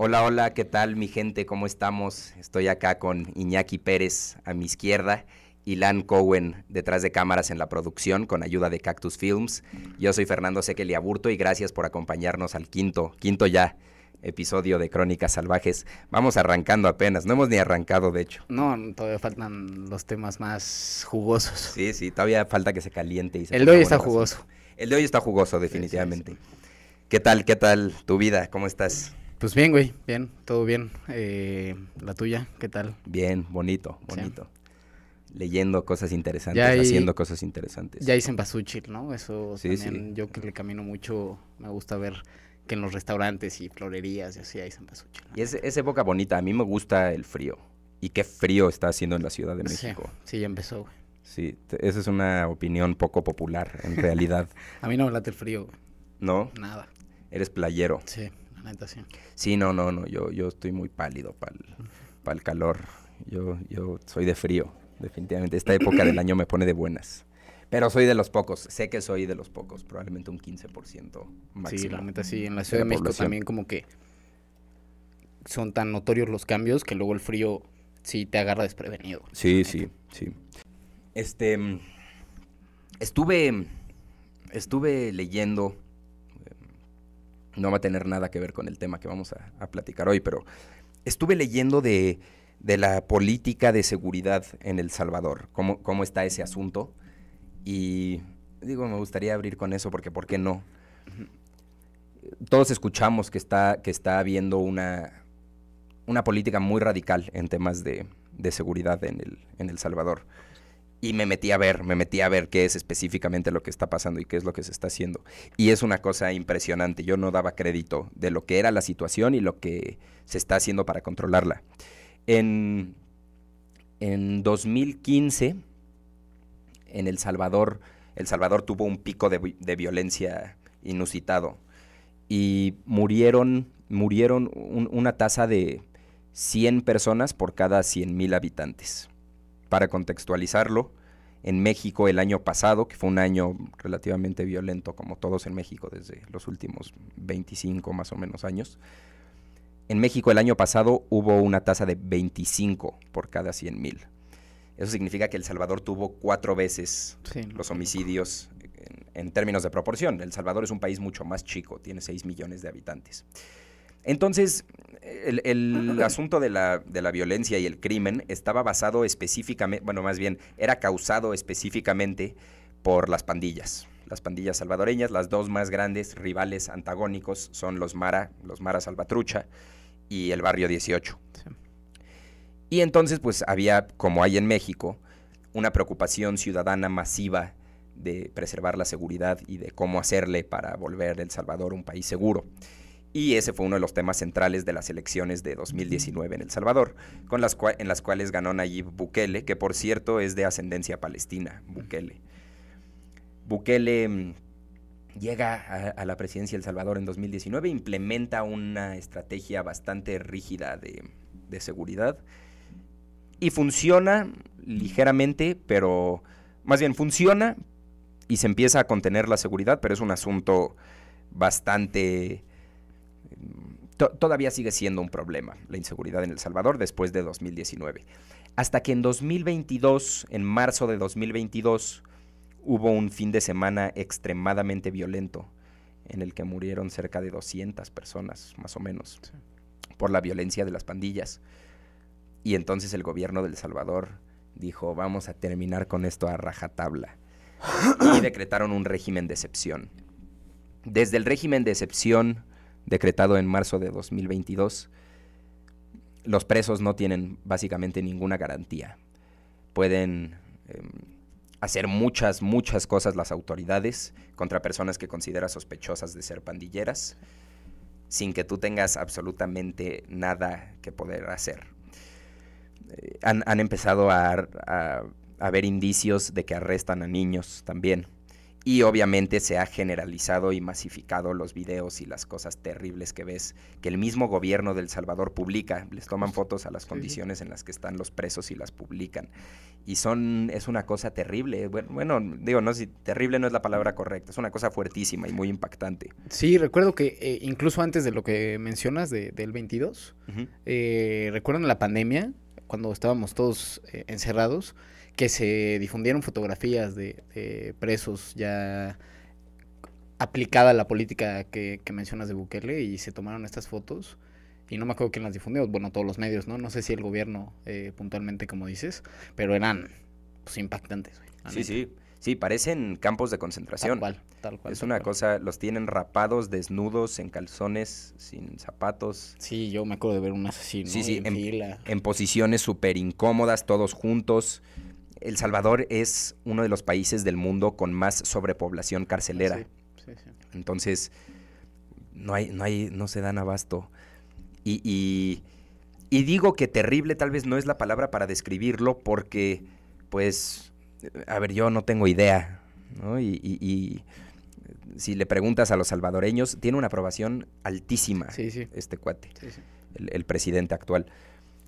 Hola, hola, ¿qué tal mi gente? ¿Cómo estamos? Estoy acá con Iñaki Pérez a mi izquierda y Lan Cowen detrás de cámaras en la producción con ayuda de Cactus Films. Yo soy Fernando Sequelia Aburto y gracias por acompañarnos al quinto, quinto ya episodio de Crónicas Salvajes. Vamos arrancando apenas, no hemos ni arrancado de hecho. No, todavía faltan los temas más jugosos. Sí, sí, todavía falta que se caliente. Y se El de hoy está jugoso. El de hoy está jugoso, definitivamente. ¿Qué tal, qué tal tu vida? ¿Cómo estás? Pues bien, güey, bien, todo bien. Eh, la tuya, ¿qué tal? Bien, bonito, bonito leyendo cosas interesantes, haciendo cosas interesantes. Ya hice en ¿no? Eso también, yo que le camino mucho, me gusta ver que en los restaurantes y florerías y así, hay. se Y es, época bonita, a mí me gusta el frío. Y qué frío está haciendo en la Ciudad de México. Sí, ya empezó, güey. Sí, esa es una opinión poco popular, en realidad. a mí no me late el frío, ¿No? Nada. Eres playero. Sí, la neta sí. no, no, no, yo, yo estoy muy pálido para el calor. Yo, yo soy de frío, definitivamente. Esta época del año me pone de buenas. Pero soy de los pocos, sé que soy de los pocos, probablemente un 15% máximo. Sí, la sí, en la Ciudad de, México también como que son tan notorios los cambios que luego el frío sí te agarra desprevenido. Sí, sí, sí. Este, estuve, estuve leyendo, eh, no va a tener nada que ver con el tema que vamos a, platicar hoy, pero estuve leyendo de, de, la política de seguridad en El Salvador, cómo, cómo está ese asunto. Y digo, me gustaría abrir con eso porque ¿por qué no? Todos escuchamos que está, que está habiendo una, una política muy radical en temas de, de seguridad en el, en el Salvador. Y me metí a ver, me metí a ver qué es específicamente lo que está pasando y qué es lo que se está haciendo. Y es una cosa impresionante. Yo no daba crédito de lo que era la situación y lo que se está haciendo para controlarla. En, en 2015 en El Salvador, El Salvador tuvo un pico de, violencia inusitado y murieron, murieron una tasa de 100 personas por cada 100.000 habitantes. Para contextualizarlo, en México el año pasado, que fue un año relativamente violento, como todos en México desde los últimos 25 más o menos años, en México el año pasado hubo una tasa de 25 por cada 100.000. Eso significa que El Salvador tuvo cuatro veces los homicidios en, términos de proporción. El Salvador es un país mucho más chico, tiene 6 millones de habitantes. Entonces, el, asunto de la, violencia y el crimen estaba basado específicamente, bueno, más bien, era causado específicamente por las pandillas. Las pandillas salvadoreñas, las dos más grandes rivales antagónicos son los Mara, los Mara Salvatrucha y el Barrio 18. Y entonces pues había, como hay en México, una preocupación ciudadana masiva de preservar la seguridad y de cómo hacerle para volver El Salvador un país seguro. Y ese fue uno de los temas centrales de las elecciones de 2019 en El Salvador, con las en las cuales ganó Nayib Bukele, que por cierto es de ascendencia palestina, Bukele. Bukele mm, llega a, la presidencia de El Salvador en 2019, implementa una estrategia bastante rígida de seguridad y funciona ligeramente, pero más bien funciona y se empieza a contener la seguridad, pero es un asunto bastante... todavía sigue siendo un problema la inseguridad en El Salvador después de 2019. Hasta que en 2022, en marzo de 2022, hubo un fin de semana extremadamente violento en el que murieron cerca de 200 personas, más o menos, por la violencia de las pandillas. Y entonces el gobierno del Salvador dijo, vamos a terminar con esto a rajatabla. y decretaron un régimen de excepción. Desde el régimen de excepción decretado en marzo de 2022, los presos no tienen básicamente ninguna garantía. Pueden em, hacer muchas, muchas cosas las autoridades contra personas que considera sospechosas de ser pandilleras, sin que tú tengas absolutamente nada que poder hacer han, empezado a, a, ver indicios de que arrestan a niños también. Y obviamente se ha generalizado y masificado los videos y las cosas terribles que ves que el mismo gobierno del Salvador publica. Les toman fotos a las condiciones en las que están los presos y las publican. Y son, es una cosa terrible. Bueno, digo, no si terrible no es la palabra correcta, es una cosa fuertísima y muy impactante. Sí, recuerdo que eh, incluso antes de lo que mencionas del 22, eh, recuerdan la pandemia, cuando estábamos todos eh, encerrados, que se difundieron fotografías de, presos ya aplicada la política que, mencionas de Bukele y se tomaron estas fotos y no me acuerdo quién las difundió, bueno, todos los medios, ¿no? No sé si el gobierno eh, puntualmente, como dices, pero eran pues, impactantes. sí, sí, Sí, parecen campos de concentración. Tal cual, tal cual. Es una cosa, los tienen rapados, desnudos, en calzones, sin zapatos. Sí, yo me acuerdo de ver un asesino Sí, en, en posiciones súper incómodas, todos juntos. El Salvador es uno de los países del mundo con más sobrepoblación carcelera. Sí, sí, Entonces, no hay, no hay, no se dan abasto. Y, y, y digo que terrible tal vez no es la palabra para describirlo porque, pues a ver, yo no tengo idea, ¿no? Y, si le preguntas a los salvadoreños, tiene una aprobación altísima sí, sí. este cuate, el, el, presidente actual.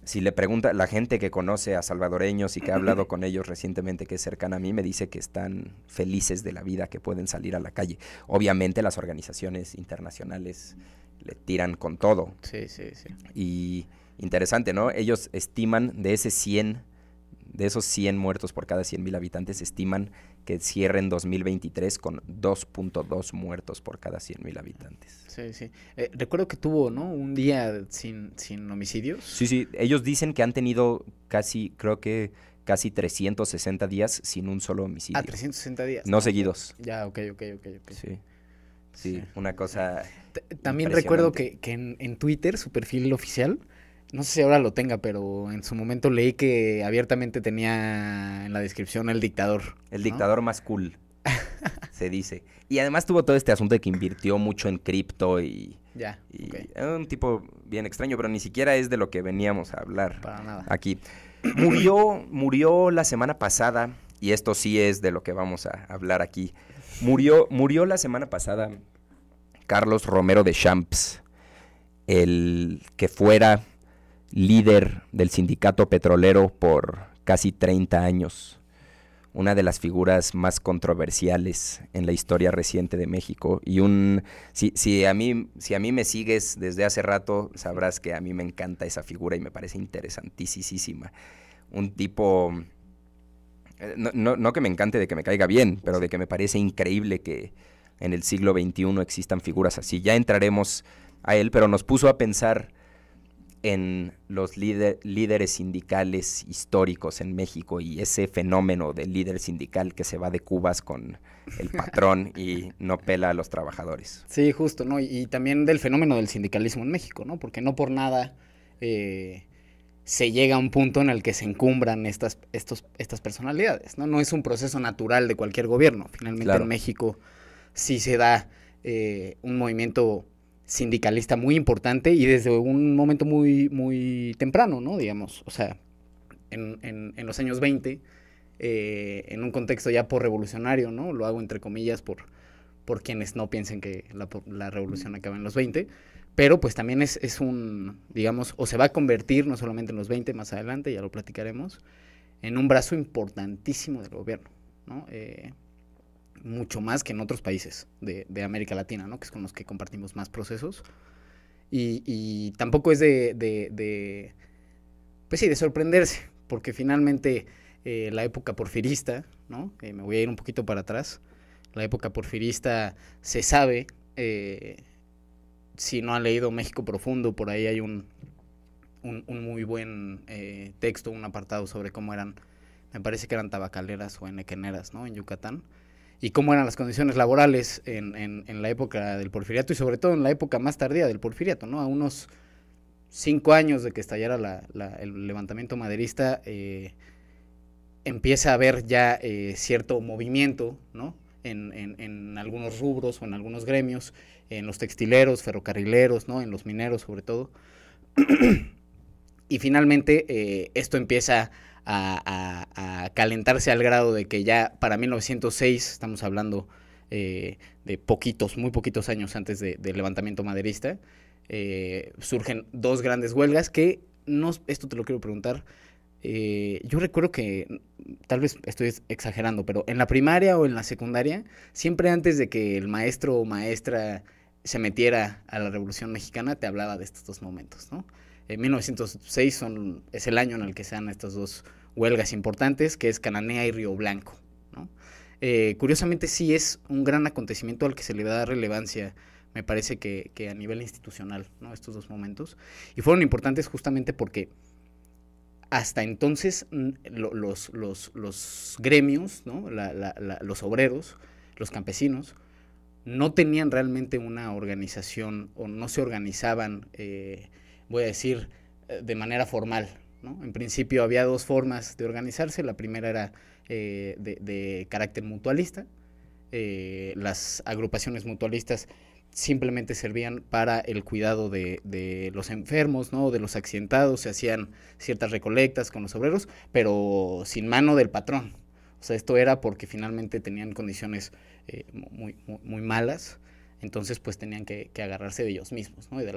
Si le pregunta la gente que conoce a salvadoreños y que ha hablado con ellos recientemente, que es cercana a mí, me dice que están felices de la vida, que pueden salir a la calle. Obviamente las organizaciones internacionales le tiran con todo. Sí, sí, sí. Y interesante, ¿no? Ellos estiman de ese 100 de esos 100 muertos por cada 100.000 habitantes, estiman que cierren 2023 con 2.2 muertos por cada 100.000 habitantes. Sí, sí. Eh, recuerdo que tuvo, ¿no? Un día sin, sin homicidios. Sí, sí. Ellos dicen que han tenido casi, creo que casi 360 días sin un solo homicidio. Ah, 360 días. No seguidos. Ya, ok, ok, ok. Sí. sí. una cosa. También recuerdo que, que en, Twitter, su perfil oficial, no sé si ahora lo tenga, pero en su momento leí que abiertamente tenía en la descripción el dictador. El dictador más cool, se dice. Y además tuvo todo este asunto de que invirtió mucho en cripto y... Ya. un tipo bien extraño, pero ni siquiera es de lo que veníamos a hablar Para nada. aquí. Murió, murió la semana pasada, y esto sí es de lo que vamos a hablar aquí. Murió, murió la semana pasada Carlos Romero de Champs, el que fuera líder del sindicato petrolero por casi 30 años, una de las figuras más controversiales en la historia reciente de México. Y un, si, a mí, si a mí me sigues desde hace rato, sabrás que a mí me encanta esa figura y me parece interesantísima. Un tipo, eh, no, no, no que me encante de que me caiga bien, pero de que me parece increíble que en el siglo XXI existan figuras así. Ya entraremos a él, pero nos puso a pensar en los líderes sindicales históricos en México y ese fenómeno del líder sindical que se va de cubas con el patrón y no pela a los trabajadores. Sí, justo, ¿no? Y, también del fenómeno del sindicalismo en México, ¿no? Porque no por nada eh, se llega a un punto en el que se encumbran estas, estos, estas personalidades, ¿no? No es un proceso natural de cualquier gobierno. Finalmente en México sí se da eh, un movimiento sindicalista muy importante y desde un momento muy, muy temprano, ¿no? Digamos, o sea, en, los años 20, eh, en un contexto ya por revolucionario, ¿no? Lo hago entre comillas por, por quienes no piensen que la, la revolución acaba en los 20, pero pues también es, un, digamos, o se va a convertir, no solamente en los 20, más adelante, ya lo platicaremos, en un brazo importantísimo del gobierno, ¿no? Eh, mucho más que en otros países de, América Latina, ¿no? Que es con los que compartimos más procesos. Y, tampoco es de, pues sí, de sorprenderse, porque finalmente eh, la época porfirista, ¿no? Eh, me voy a ir un poquito para atrás, la época porfirista se sabe, eh, si no ha leído México Profundo, por ahí hay un, un, muy buen texto, un apartado sobre cómo eran, me parece que eran tabacaleras o enequeneras, ¿no? En Yucatán y cómo eran las condiciones laborales en, la época del porfiriato y sobre todo en la época más tardía del porfiriato, ¿no? A unos cinco años de que estallara el levantamiento maderista, eh, empieza a haber ya eh, cierto movimiento, ¿no? En, algunos rubros o en algunos gremios, en los textileros, ferrocarrileros, ¿no? En los mineros sobre todo. y finalmente eh, esto empieza a, calentarse al grado de que ya para 1906, estamos hablando eh, de poquitos, muy poquitos años antes del levantamiento maderista, eh, surgen dos grandes huelgas que, no, esto te lo quiero preguntar, eh, yo recuerdo que, tal vez estoy exagerando, pero en la primaria o en la secundaria, siempre antes de que el maestro o maestra se metiera a la Revolución Mexicana, te hablaba de estos dos momentos, ¿no? En 1906 son, es el año en el que se dan estas dos huelgas importantes, que es Cananea y Río Blanco. Eh, curiosamente sí es un gran acontecimiento al que se le da relevancia, me parece que, a nivel institucional, ¿no? estos dos momentos. Y fueron importantes justamente porque hasta entonces mm, los, los, gremios, los obreros, los campesinos, no tenían realmente una organización o no se organizaban eh, voy a decir, eh, de manera formal. En principio había dos formas de organizarse. La primera era eh, de, carácter mutualista. Eh, las agrupaciones mutualistas simplemente servían para el cuidado de, los enfermos, ¿no? de los accidentados, se hacían ciertas recolectas con los obreros, pero sin mano del patrón. O sea, esto era porque finalmente tenían condiciones muy, malas entonces, pues tenían que, agarrarse de ellos mismos, Y de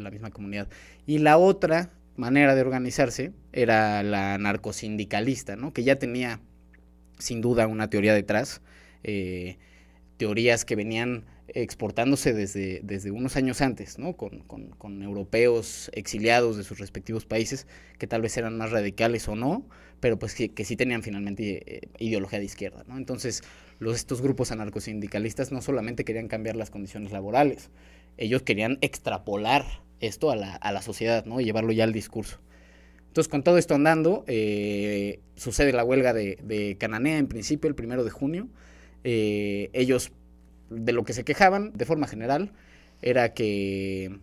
la, misma comunidad. Y la otra manera de organizarse era la narcosindicalista, ¿no? Que ya tenía, sin duda, una teoría detrás. Eh, teorías que venían exportándose desde, unos años antes, ¿no? Con, europeos exiliados de sus respectivos países, que tal vez eran más radicales o no, pero pues que, sí tenían finalmente eh, ideología de izquierda. Entonces, los, estos grupos anarcosindicalistas no solamente querían cambiar las condiciones laborales, ellos querían extrapolar esto a la, sociedad, ¿no? Y llevarlo ya al discurso. Entonces, con todo esto andando, eh, sucede la huelga de, Cananea en principio, el primero de junio. Eh, ellos, de lo que se quejaban, de forma general, era que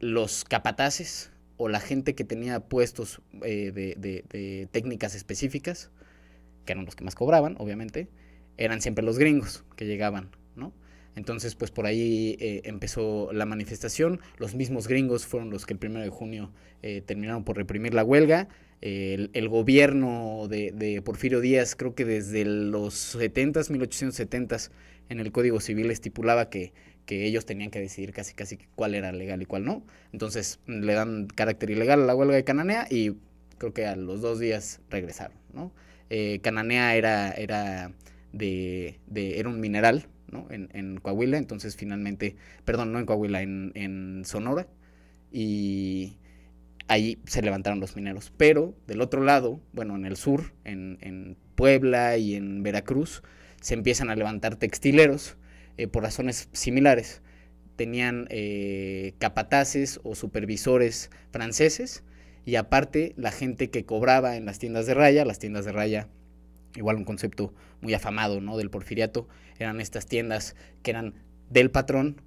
los capataces o la gente que tenía puestos eh, de técnicas específicas, que eran los que más cobraban, obviamente, eran siempre los gringos que llegaban, ¿no? Entonces, pues por ahí eh, empezó la manifestación. Los mismos gringos fueron los que el 1 de junio eh, terminaron por reprimir la huelga. el, gobierno de, Porfirio Díaz, creo que desde los 70 1870s, en el Código Civil estipulaba que, ellos tenían que decidir casi casi cuál era legal y cuál no. Entonces le dan carácter ilegal a la huelga de Cananea y creo que a los dos días regresaron, ¿no? Eh, Cananea era... era de, era un mineral, ¿no? En, Coahuila, entonces finalmente, perdón, no en Coahuila, en, Sonora, y ahí se levantaron los mineros. Pero del otro lado, bueno, en el sur, en, Puebla y en Veracruz, se empiezan a levantar textileros eh, por razones similares. Tenían eh, capataces o supervisores franceses y aparte la gente que cobraba en las tiendas de raya, las tiendas de raya igual un concepto muy afamado ¿no? del porfiriato, eran estas tiendas que eran del patrón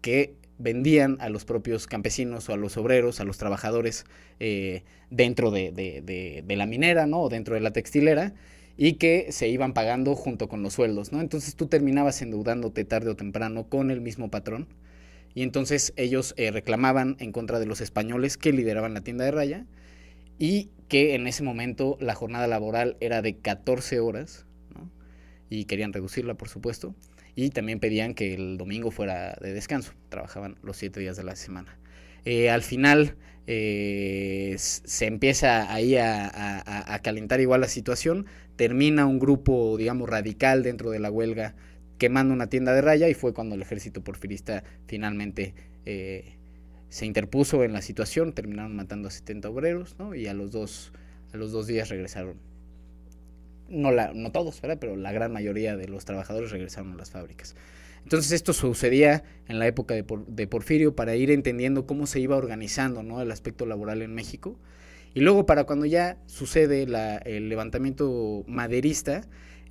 que vendían a los propios campesinos o a los obreros, a los trabajadores eh, dentro de, la minera ¿no? o dentro de la textilera y que se iban pagando junto con los sueldos. ¿no? Entonces tú terminabas endeudándote tarde o temprano con el mismo patrón y entonces ellos eh, reclamaban en contra de los españoles que lideraban la tienda de raya y que en ese momento la jornada laboral era de 14 horas y querían reducirla, por supuesto, y también pedían que el domingo fuera de descanso, trabajaban los siete días de la semana. Eh, al final eh, se empieza ahí a, calentar igual la situación, termina un grupo, digamos, radical dentro de la huelga quemando una tienda de raya y fue cuando el ejército porfirista finalmente eh, se interpuso en la situación, terminaron matando a 70 obreros, ¿no? Y a los dos, a los dos días regresaron. No, la, no todos, Pero la gran mayoría de los trabajadores regresaron a las fábricas. Entonces esto sucedía en la época de, Porfirio para ir entendiendo cómo se iba organizando el aspecto laboral en México. Y luego para cuando ya sucede el levantamiento maderista,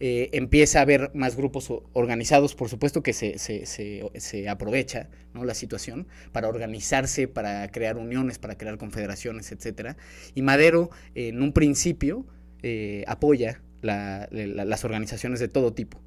eh, empieza a haber más grupos organizados, por supuesto que se, se, se, se, aprovecha la situación para organizarse, para crear uniones, para crear confederaciones, etc. Y Madero, en un principio, eh, apoya las organizaciones de todo tipo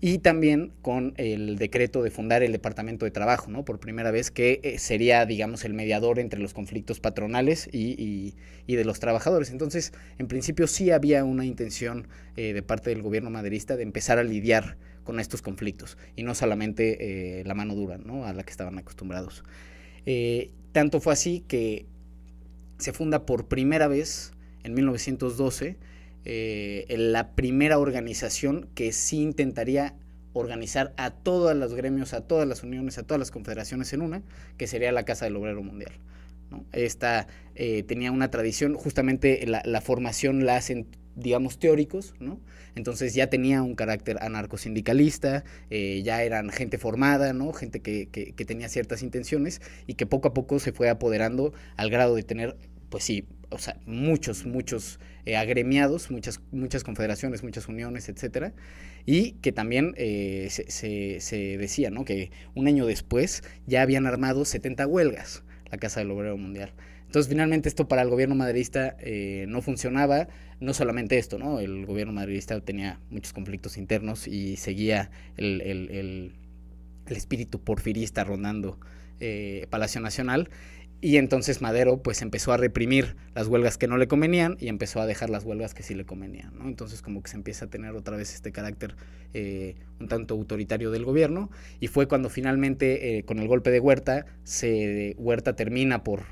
y también con el decreto de fundar el Departamento de Trabajo, ¿no? Por primera vez que eh, sería, digamos, el mediador entre los conflictos patronales y, de los trabajadores. Entonces, en principio sí había una intención eh, de parte del gobierno maderista de empezar a lidiar con estos conflictos y no solamente eh, la mano dura, ¿no? A la que estaban acostumbrados. tanto fue así que se funda por primera vez en 1912 eh, la primera organización que sí intentaría organizar a todos los gremios, a todas las uniones, a todas las confederaciones en una, que sería la Casa del Obrero Mundial. Esta eh, tenía una tradición, justamente la, formación la hacen, digamos, teóricos, entonces ya tenía un carácter anarcosindicalista, eh, ya eran gente formada, gente que, que tenía ciertas intenciones y que poco a poco se fue apoderando al grado de tener, pues sí, o sea, muchos, muchos eh, agremiados, muchas, muchas confederaciones, muchas uniones, etcétera, y que también eh, se, decía ¿no? que un año después ya habían armado 70 huelgas la Casa del Obrero Mundial. Entonces, finalmente, esto para el gobierno madridista eh, no funcionaba. No solamente esto, ¿no? El gobierno madridista tenía muchos conflictos internos y seguía el, espíritu porfirista rondando Palacio Nacional. Y entonces Madero pues empezó a reprimir las huelgas que no le convenían y empezó a dejar las huelgas que sí le convenían, ¿no? Entonces como que se empieza a tener otra vez este carácter eh, un tanto autoritario del gobierno y fue cuando finalmente eh, con el golpe de Huerta, se, Huerta termina por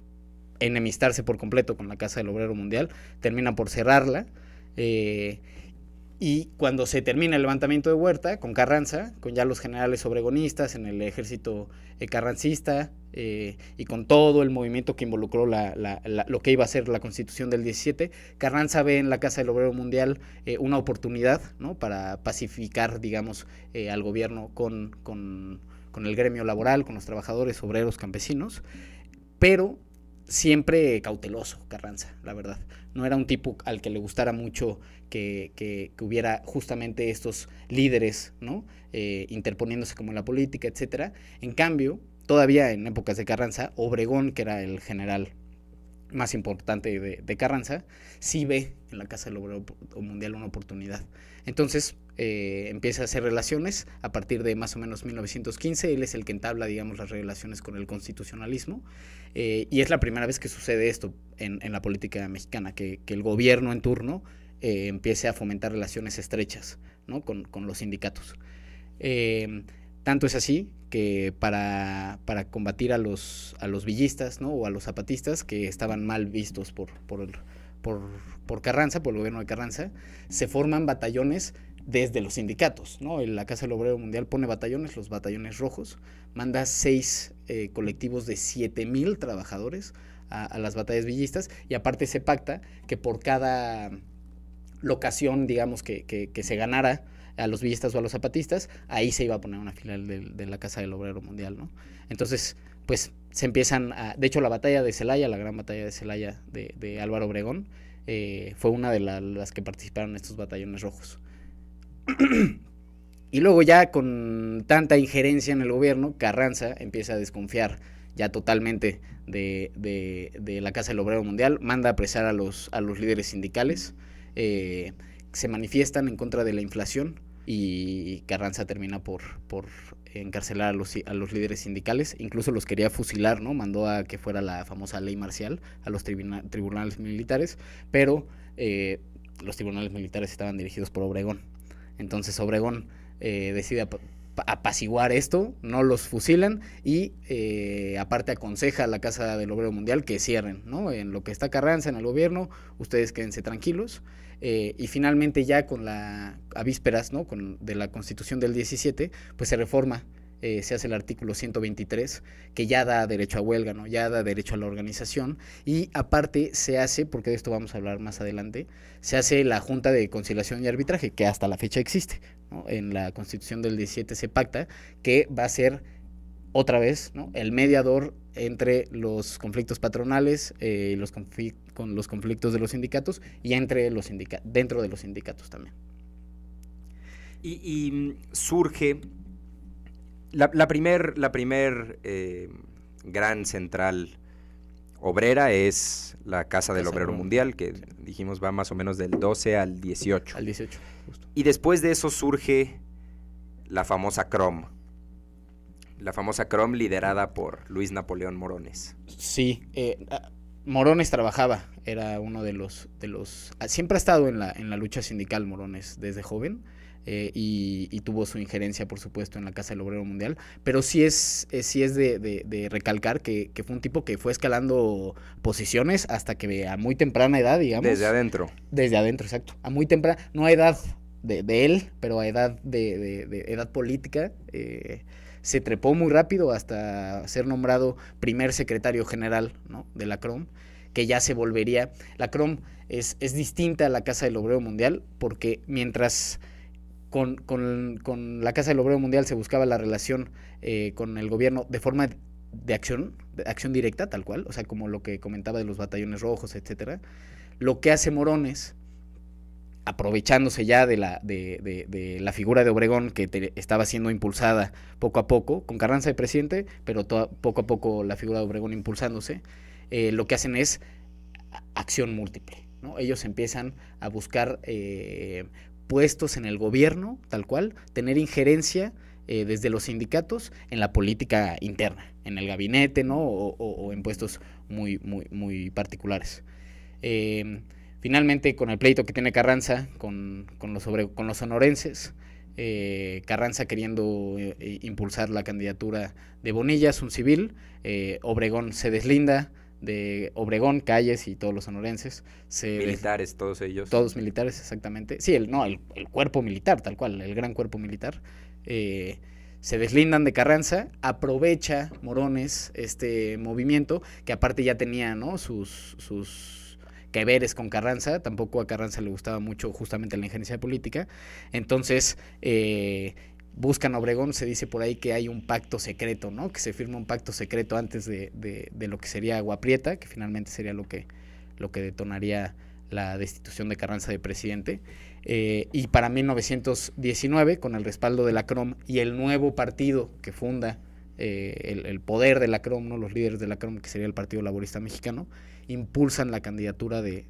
enemistarse por completo con la Casa del Obrero Mundial, termina por cerrarla eh, y cuando se termina el levantamiento de Huerta con Carranza, con ya los generales obregonistas en el ejército eh, carrancista eh, y con todo el movimiento que involucró lo que iba a ser la constitución del 17, Carranza ve en la Casa del Obrero Mundial eh, una oportunidad ¿no? para pacificar, digamos, al gobierno con, con el gremio laboral, con los trabajadores, obreros, campesinos, pero siempre cauteloso, Carranza, la verdad. No era un tipo al que le gustara mucho que, hubiera justamente estos líderes, ¿no? Eh, interponiéndose como en la política, etcétera. En cambio, todavía en épocas de Carranza, Obregón, que era el general más importante de, Carranza, sí ve en la Casa del Obrero Mundial una oportunidad. Entonces eh, empieza a hacer relaciones a partir de más o menos 1915, él es el que entabla, digamos, las relaciones con el constitucionalismo, eh, y es la primera vez que sucede esto en, la política mexicana, que, el gobierno en turno eh, empiece a fomentar relaciones estrechas ¿no? con, los sindicatos. Tanto es así que para, combatir a los, a los villistas ¿no? o a los zapatistas que estaban mal vistos por, por, por, por Carranza, por el gobierno de Carranza, se forman batallones desde los sindicatos. ¿no? La Casa del Obrero Mundial pone batallones, los batallones rojos, manda seis eh, colectivos de mil trabajadores a, las batallas villistas y aparte se pacta que por cada locación, digamos, que se ganara a los villistas o a los zapatistas, ahí se iba a poner una filial de, la Casa del Obrero Mundial, ¿no? Entonces, pues se empiezan de hecho la batalla de Celaya, la gran batalla de Celaya de, Álvaro Obregón, eh, fue una de las que participaron estos batallones rojos. y luego ya con tanta injerencia en el gobierno, Carranza empieza a desconfiar ya totalmente de, la Casa del Obrero Mundial, manda a apresar a los, a los líderes sindicales, eh, se manifiestan en contra de la inflación, y Carranza termina por, por encarcelar a los, a los líderes sindicales, incluso los quería fusilar, ¿no? Mandó a que fuera la famosa ley marcial a los tribunales militares, pero eh, los tribunales militares estaban dirigidos por Obregón. Entonces Obregón eh, decide apaciguar esto, no los fusilan y eh, aparte aconseja a la Casa del Obrero Mundial que cierren, ¿no? En lo que está Carranza, en el gobierno, ustedes quédense tranquilos. Eh, y finalmente ya con la, a vísperas, ¿no? Con, de la constitución del 17, pues se reforma eh, se hace el artículo 123, que ya da derecho a huelga, ¿no? ya da derecho a la organización, y aparte se hace, porque de esto vamos a hablar más adelante, se hace la Junta de Conciliación y Arbitraje, que hasta la fecha existe, en la constitución del 17 se pacta, que va a ser otra vez el mediador entre los conflictos patronales eh, los con los conflictos de los sindicatos y entre los dentro de los sindicatos también. Y, mm, surge la, primer, la primer eh, gran central Obrera es la Casa del Obrero Mundial, que dijimos va más o menos del 12 al 18. Al 18, Y después de eso surge la famosa CROM. La famosa CROM liderada por Luis Napoleón Morones. Sí, eh, ah, Morones trabajaba, era uno de los... De los ah, siempre ha estado en la, en la lucha sindical Morones desde joven eh, y, tuvo su injerencia, por supuesto, en la Casa del Obrero Mundial. Pero sí es, eh, es de, recalcar que, fue un tipo que fue escalando posiciones hasta que a muy temprana edad, digamos. Desde adentro. Desde adentro, exacto. A muy temprana, no a edad de, él, pero a edad, de, edad política. Eh, se trepó muy rápido hasta ser nombrado primer secretario general ¿no? de la CROM, que ya se volvería. La CROM es, es distinta a la Casa del Obrero Mundial porque mientras con, la Casa del Obrero Mundial se buscaba la relación eh, con el gobierno de forma de acción, de acción directa, tal cual, o sea, como lo que comentaba de los batallones rojos, etcétera. Lo que hace Morones, aprovechándose ya de la, figura de Obregón que estaba siendo impulsada poco a poco, con Carranza de presidente, pero poco a poco la figura de Obregón impulsándose, eh, lo que hacen es acción múltiple. Ellos empiezan a buscar eh, puestos en el gobierno, tal cual, tener injerencia eh, desde los sindicatos en la política interna, en el gabinete, ¿no? O, en puestos muy, muy, muy particulares. Em, finalmente, con el pleito que tiene Carranza con, con los, con los sonorenses, eh, Carranza queriendo eh, impulsar la candidatura de Bonilla, es un civil, Obregón se deslinda, de Obregón, Calles y todos los sonorenses. militares, todos ellos. Todos militares, exactamente. Sí, el, no, el, cuerpo militar, tal cual, el gran cuerpo militar. Eh, se deslindan de Carranza, aprovecha Morones este movimiento, que aparte ya tenía sus, sus que con Carranza, tampoco a Carranza le gustaba mucho justamente la ingeniería política, entonces eh, buscan a Obregón, se dice por ahí que hay un pacto secreto, ¿no? Que se firma un pacto secreto antes de, lo que sería Agua Prieta, que finalmente sería lo que, lo que detonaría la destitución de Carranza de presidente. Eh, y para 1919, con el respaldo de la CROM y el nuevo partido que funda eh, el, poder de la CROM, ¿no? los líderes de la CROM, que sería el Partido Laborista Mexicano, impulsan la candidatura de,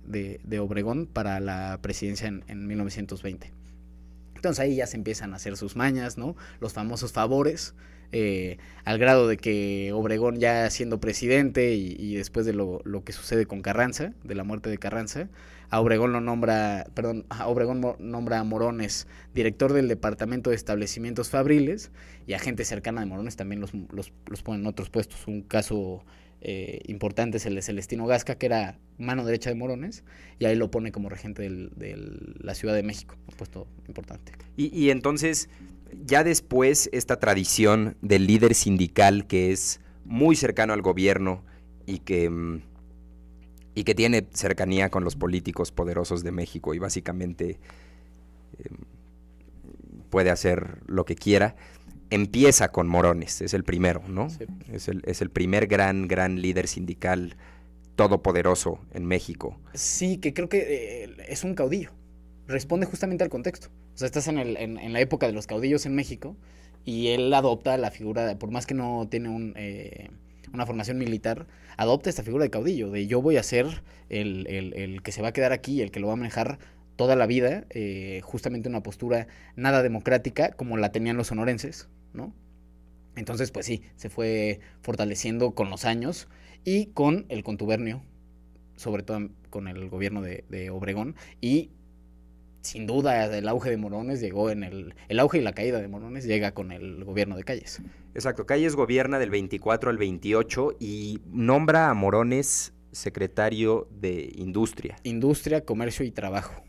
Obregón para la presidencia en 1920 ahí ya se empiezan a hacer sus mañas, ¿no? Los famosos favores, eh, al grado de que Obregón ya siendo presidente y, después de lo, que sucede con Carranza, de la muerte de Carranza, a Obregón lo nombra, perdón, a Obregón nombra a Morones director del Departamento de Establecimientos Fabriles y a gente cercana de Morones también los, ponen en otros puestos. Un caso eh, importante es el de Celestino Gasca, que era mano derecha de Morones, y ahí lo pone como regente de la Ciudad de México, un puesto importante. Y, entonces, ya después, esta tradición del líder sindical que es muy cercano al gobierno y que, mm, y que tiene cercanía con los políticos poderosos de México y básicamente em, puede hacer lo que quiera empieza con Morones, es el primero, ¿no? Es, el, primer gran, gran líder sindical todopoderoso en México. Sí, que creo que eh, es un caudillo. Responde justamente al contexto. O sea, estás en, la época de los caudillos en México y él adopta la figura, por más que no tiene un, eh, una formación militar, adopta esta figura de caudillo, de yo voy a ser el, que se va a quedar aquí, el que lo va a manejar toda la vida, eh, justamente una postura nada democrática como la tenían los sonorenses, ¿no? Entonces, pues sí, se fue fortaleciendo con los años y con el contubernio, sobre todo con el gobierno de, Obregón y sin duda el auge de Morones llegó en el, el auge y la caída de Morones llega con el gobierno de Calles. Exacto, Calles gobierna del 24 al 28 y nombra a Morones secretario de Industria. Industria, Comercio y Trabajo.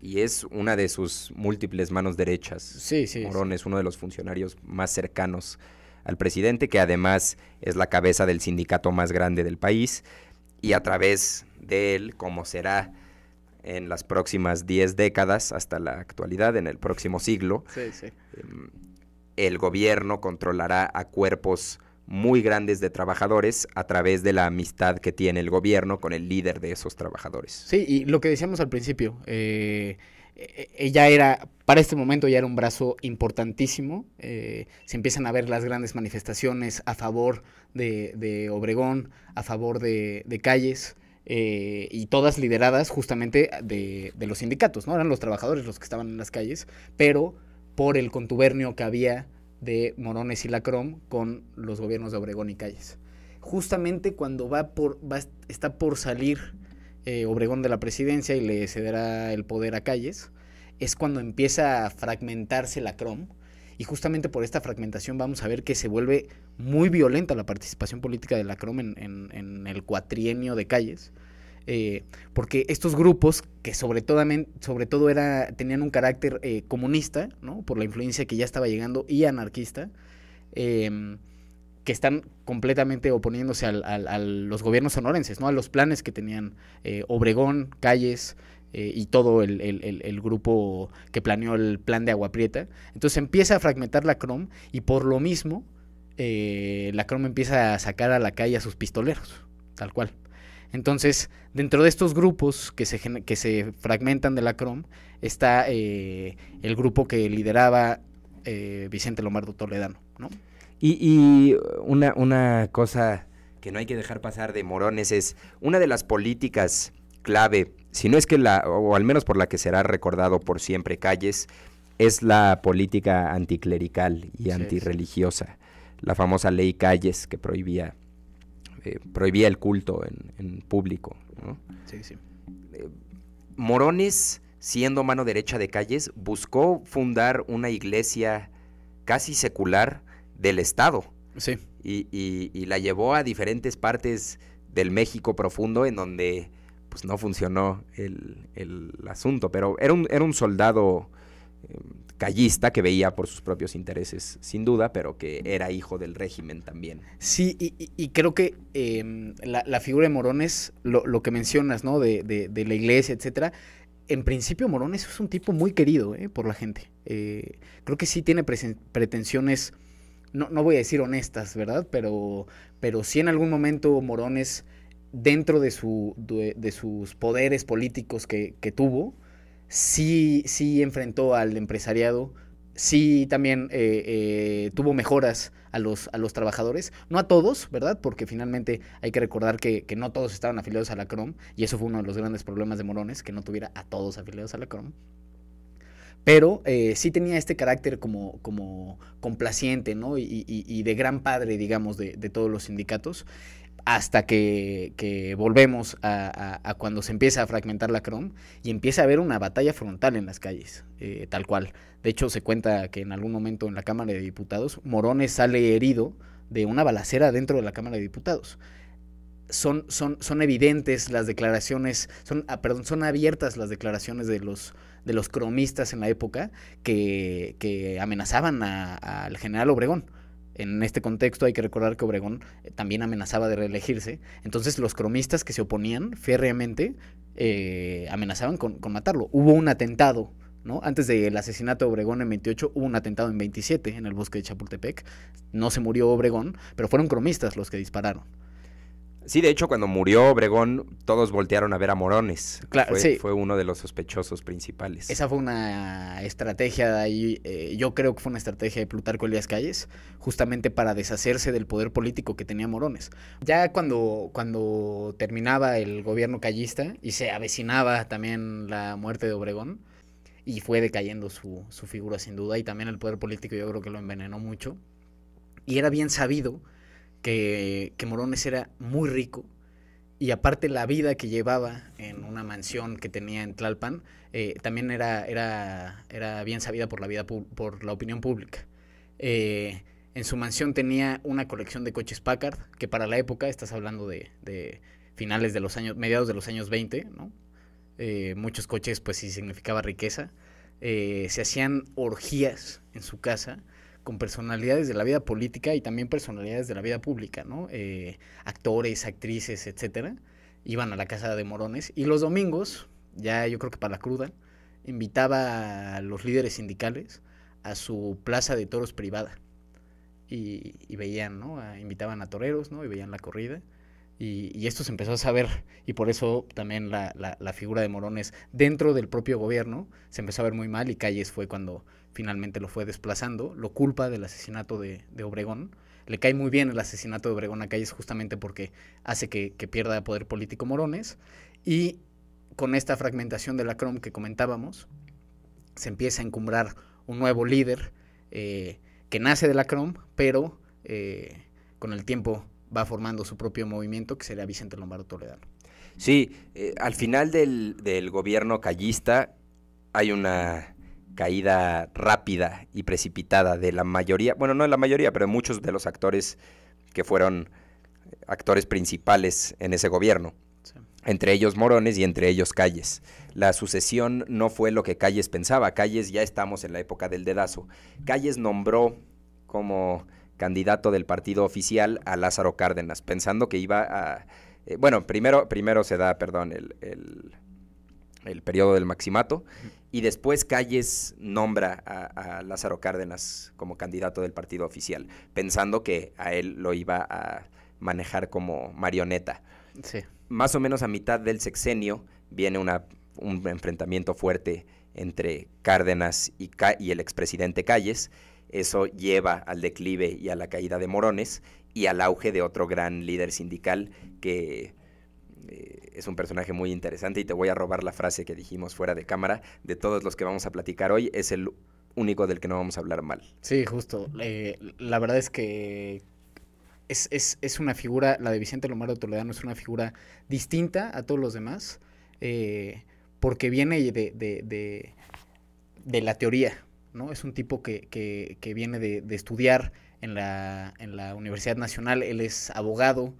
Y es una de sus múltiples manos derechas. Sí, Morón es uno de los funcionarios más cercanos al presidente, que además es la cabeza del sindicato más grande del país. Y a través de él, como será en las próximas 10 décadas hasta la actualidad, en el próximo siglo, em, el gobierno controlará a cuerpos muy grandes de trabajadores a través de la amistad que tiene el gobierno con el líder de esos trabajadores. Sí, y lo que decíamos al principio, eh, e, e, ella era, para este momento ya era un brazo importantísimo, eh, se empiezan a ver las grandes manifestaciones a favor de, Obregón, a favor de, de Calles. Eh, y todas lideradas justamente de, de los sindicatos, ¿no? Eran los trabajadores los que estaban en las calles, pero por el contubernio que había de Morones y la Crom con los gobiernos de Obregón y Calles. Justamente cuando va por, está por salir eh, Obregón de la presidencia y le cederá el poder a Calles, es cuando empieza a fragmentarse la Crom, Y justamente por esta fragmentación vamos a ver que se vuelve muy violenta la participación política de la en, en, en el cuatrienio de Calles eh, porque estos grupos, que sobre todo, era, tenían un carácter eh, comunista, por la influencia que ya estaba llegando, y anarquista, em, que están completamente oponiéndose a los gobiernos sonorenses, ¿no? a los planes que tenían eh, Obregón, Calles, y todo el, grupo que planeó el plan de Agua Prieta. Entonces empieza a fragmentar la Crom y por lo mismo la Crom empieza a sacar a la calle a sus pistoleros, tal cual. Entonces, dentro de estos grupos que se, que se fragmentan de la CROM, está eh, el grupo que lideraba eh, Vicente Lombardo Toledano. Y, una, cosa que no hay que dejar pasar de morones es una de las políticas clave, si no es que la, o al menos por la que será recordado por siempre Calles, es la política anticlerical y antirreligiosa. La famosa ley Calles que prohibía eh, prohibía el culto en, público. Eh, Morones, siendo mano derecha de Calles, buscó fundar una iglesia casi secular del Estado. Sí. Y, la llevó a diferentes partes del México profundo en donde pues no funcionó el, asunto, pero era un soldado eh, callista que veía por sus propios intereses, sin duda, pero que era hijo del régimen también. Sí, y, creo que em, la, figura de Morones, lo, que mencionas, ¿no? De, la iglesia, etcétera. En principio, Morones es un tipo muy querido ¿eh? por la gente. Eh, creo que sí tiene pretensiones, no, no, voy a decir honestas, ¿verdad? Pero, pero sí en algún momento Morones, dentro de, su, de sus poderes políticos que, que tuvo, sí, sí enfrentó al empresariado, sí también eh, eh, tuvo mejoras a los, a los trabajadores, no a todos, ¿verdad? Porque finalmente hay que recordar que, no todos estaban afiliados a la CROM, y eso fue uno de los grandes problemas de Morones, que no tuviera a todos afiliados a la CROM. Pero eh, sí tenía este carácter como, como complaciente, Y, de gran padre, digamos, de, de todos los sindicatos hasta que, volvemos a, cuando se empieza a fragmentar la Crom y empieza a haber una batalla frontal en las calles, eh, tal cual. De hecho, se cuenta que en algún momento en la Cámara de Diputados, Morones sale herido de una balacera dentro de la Cámara de Diputados. Son, son, son evidentes las declaraciones, son, ah, perdón, son abiertas las declaraciones de los, de los cromistas en la época que, amenazaban al general Obregón. En este contexto hay que recordar que Obregón eh, también amenazaba de reelegirse. Entonces los cromistas que se oponían férreamente eh, amenazaban con, matarlo. Hubo un atentado ¿no? Antes del asesinato de Obregón en 28 hubo un atentado en 27 en el bosque de Chapultepec. No se murió Obregón, pero fueron cromistas los que dispararon. Sí, de hecho, cuando murió Obregón, todos voltearon a ver a Morones. Claro, sí. fue uno de los sospechosos principales. Esa fue una estrategia, de ahí, eh, yo creo que fue una estrategia de Plutarco Elías Calles, justamente para deshacerse del poder político que tenía Morones. Ya cuando, cuando terminaba el gobierno callista y se avecinaba también la muerte de Obregón, y fue decayendo su, su figura sin duda, y también el poder político yo creo que lo envenenó mucho, y era bien sabido que, Morones era muy rico y aparte la vida que llevaba en una mansión que tenía en Tlalpan eh, también era, era, era bien sabida por la, vida, por la opinión pública. Eh, en su mansión tenía una colección de coches Packard, que para la época, estás hablando de, finales de los años, mediados de los años 20, eh, muchos coches pues sí significaba riqueza. se hacían orgías en su casa con personalidades de la vida política y también personalidades de la vida pública, ¿no? Eh, actores, actrices, etcétera, iban a la casa de Morones y los domingos, ya yo creo que para la cruda, invitaba a los líderes sindicales a su plaza de toros privada y, veían, ¿no? Ah, invitaban a toreros, ¿no? Y veían la corrida. Y, esto se empezó a saber, y por eso también la, la, la, figura de Morones dentro del propio gobierno se empezó a ver muy mal y Calles fue cuando finalmente lo fue desplazando, lo culpa del asesinato de, Obregón. Le cae muy bien el asesinato de Obregón a Calles justamente porque hace que, que pierda poder político Morones. Y con esta fragmentación de la CROM que comentábamos, se empieza a encumbrar un nuevo líder eh, que nace de la CROM, pero eh, con el tiempo va formando su propio movimiento que sería Vicente Lombardo Toledano. Sí, eh, al final del, del, gobierno callista hay una caída rápida y precipitada de la mayoría, bueno, no de la mayoría, pero de muchos de los actores que fueron eh, actores principales en ese gobierno. Entre ellos Morones y entre ellos Calles. La sucesión no fue lo que Calles pensaba. Calles ya estamos en la época del dedazo. Calles nombró como candidato del partido oficial a Lázaro Cárdenas, pensando que iba a... Eh, bueno, primero, primero se da, perdón, el el periodo del maximato, y después Calles nombra a, Lázaro Cárdenas como candidato del partido oficial, pensando que a él lo iba a manejar como marioneta. Más o menos a mitad del sexenio viene una, un enfrentamiento fuerte entre Cárdenas y, y el expresidente Calles. Eso lleva al declive y a la caída de Morones y al auge de otro gran líder sindical que es un personaje muy interesante y te voy a robar la frase que dijimos fuera de cámara. De todos los que vamos a platicar hoy, es el único del que no vamos a hablar mal. Sí, justo. Eh, la verdad es que es, una figura, la de Vicente Lombardo Toledano es una figura distinta a todos los demás, eh, porque viene de, de, de, la teoría, ¿no? Es un tipo que, que, que viene de, estudiar en la, en la Universidad Nacional, él es abogado,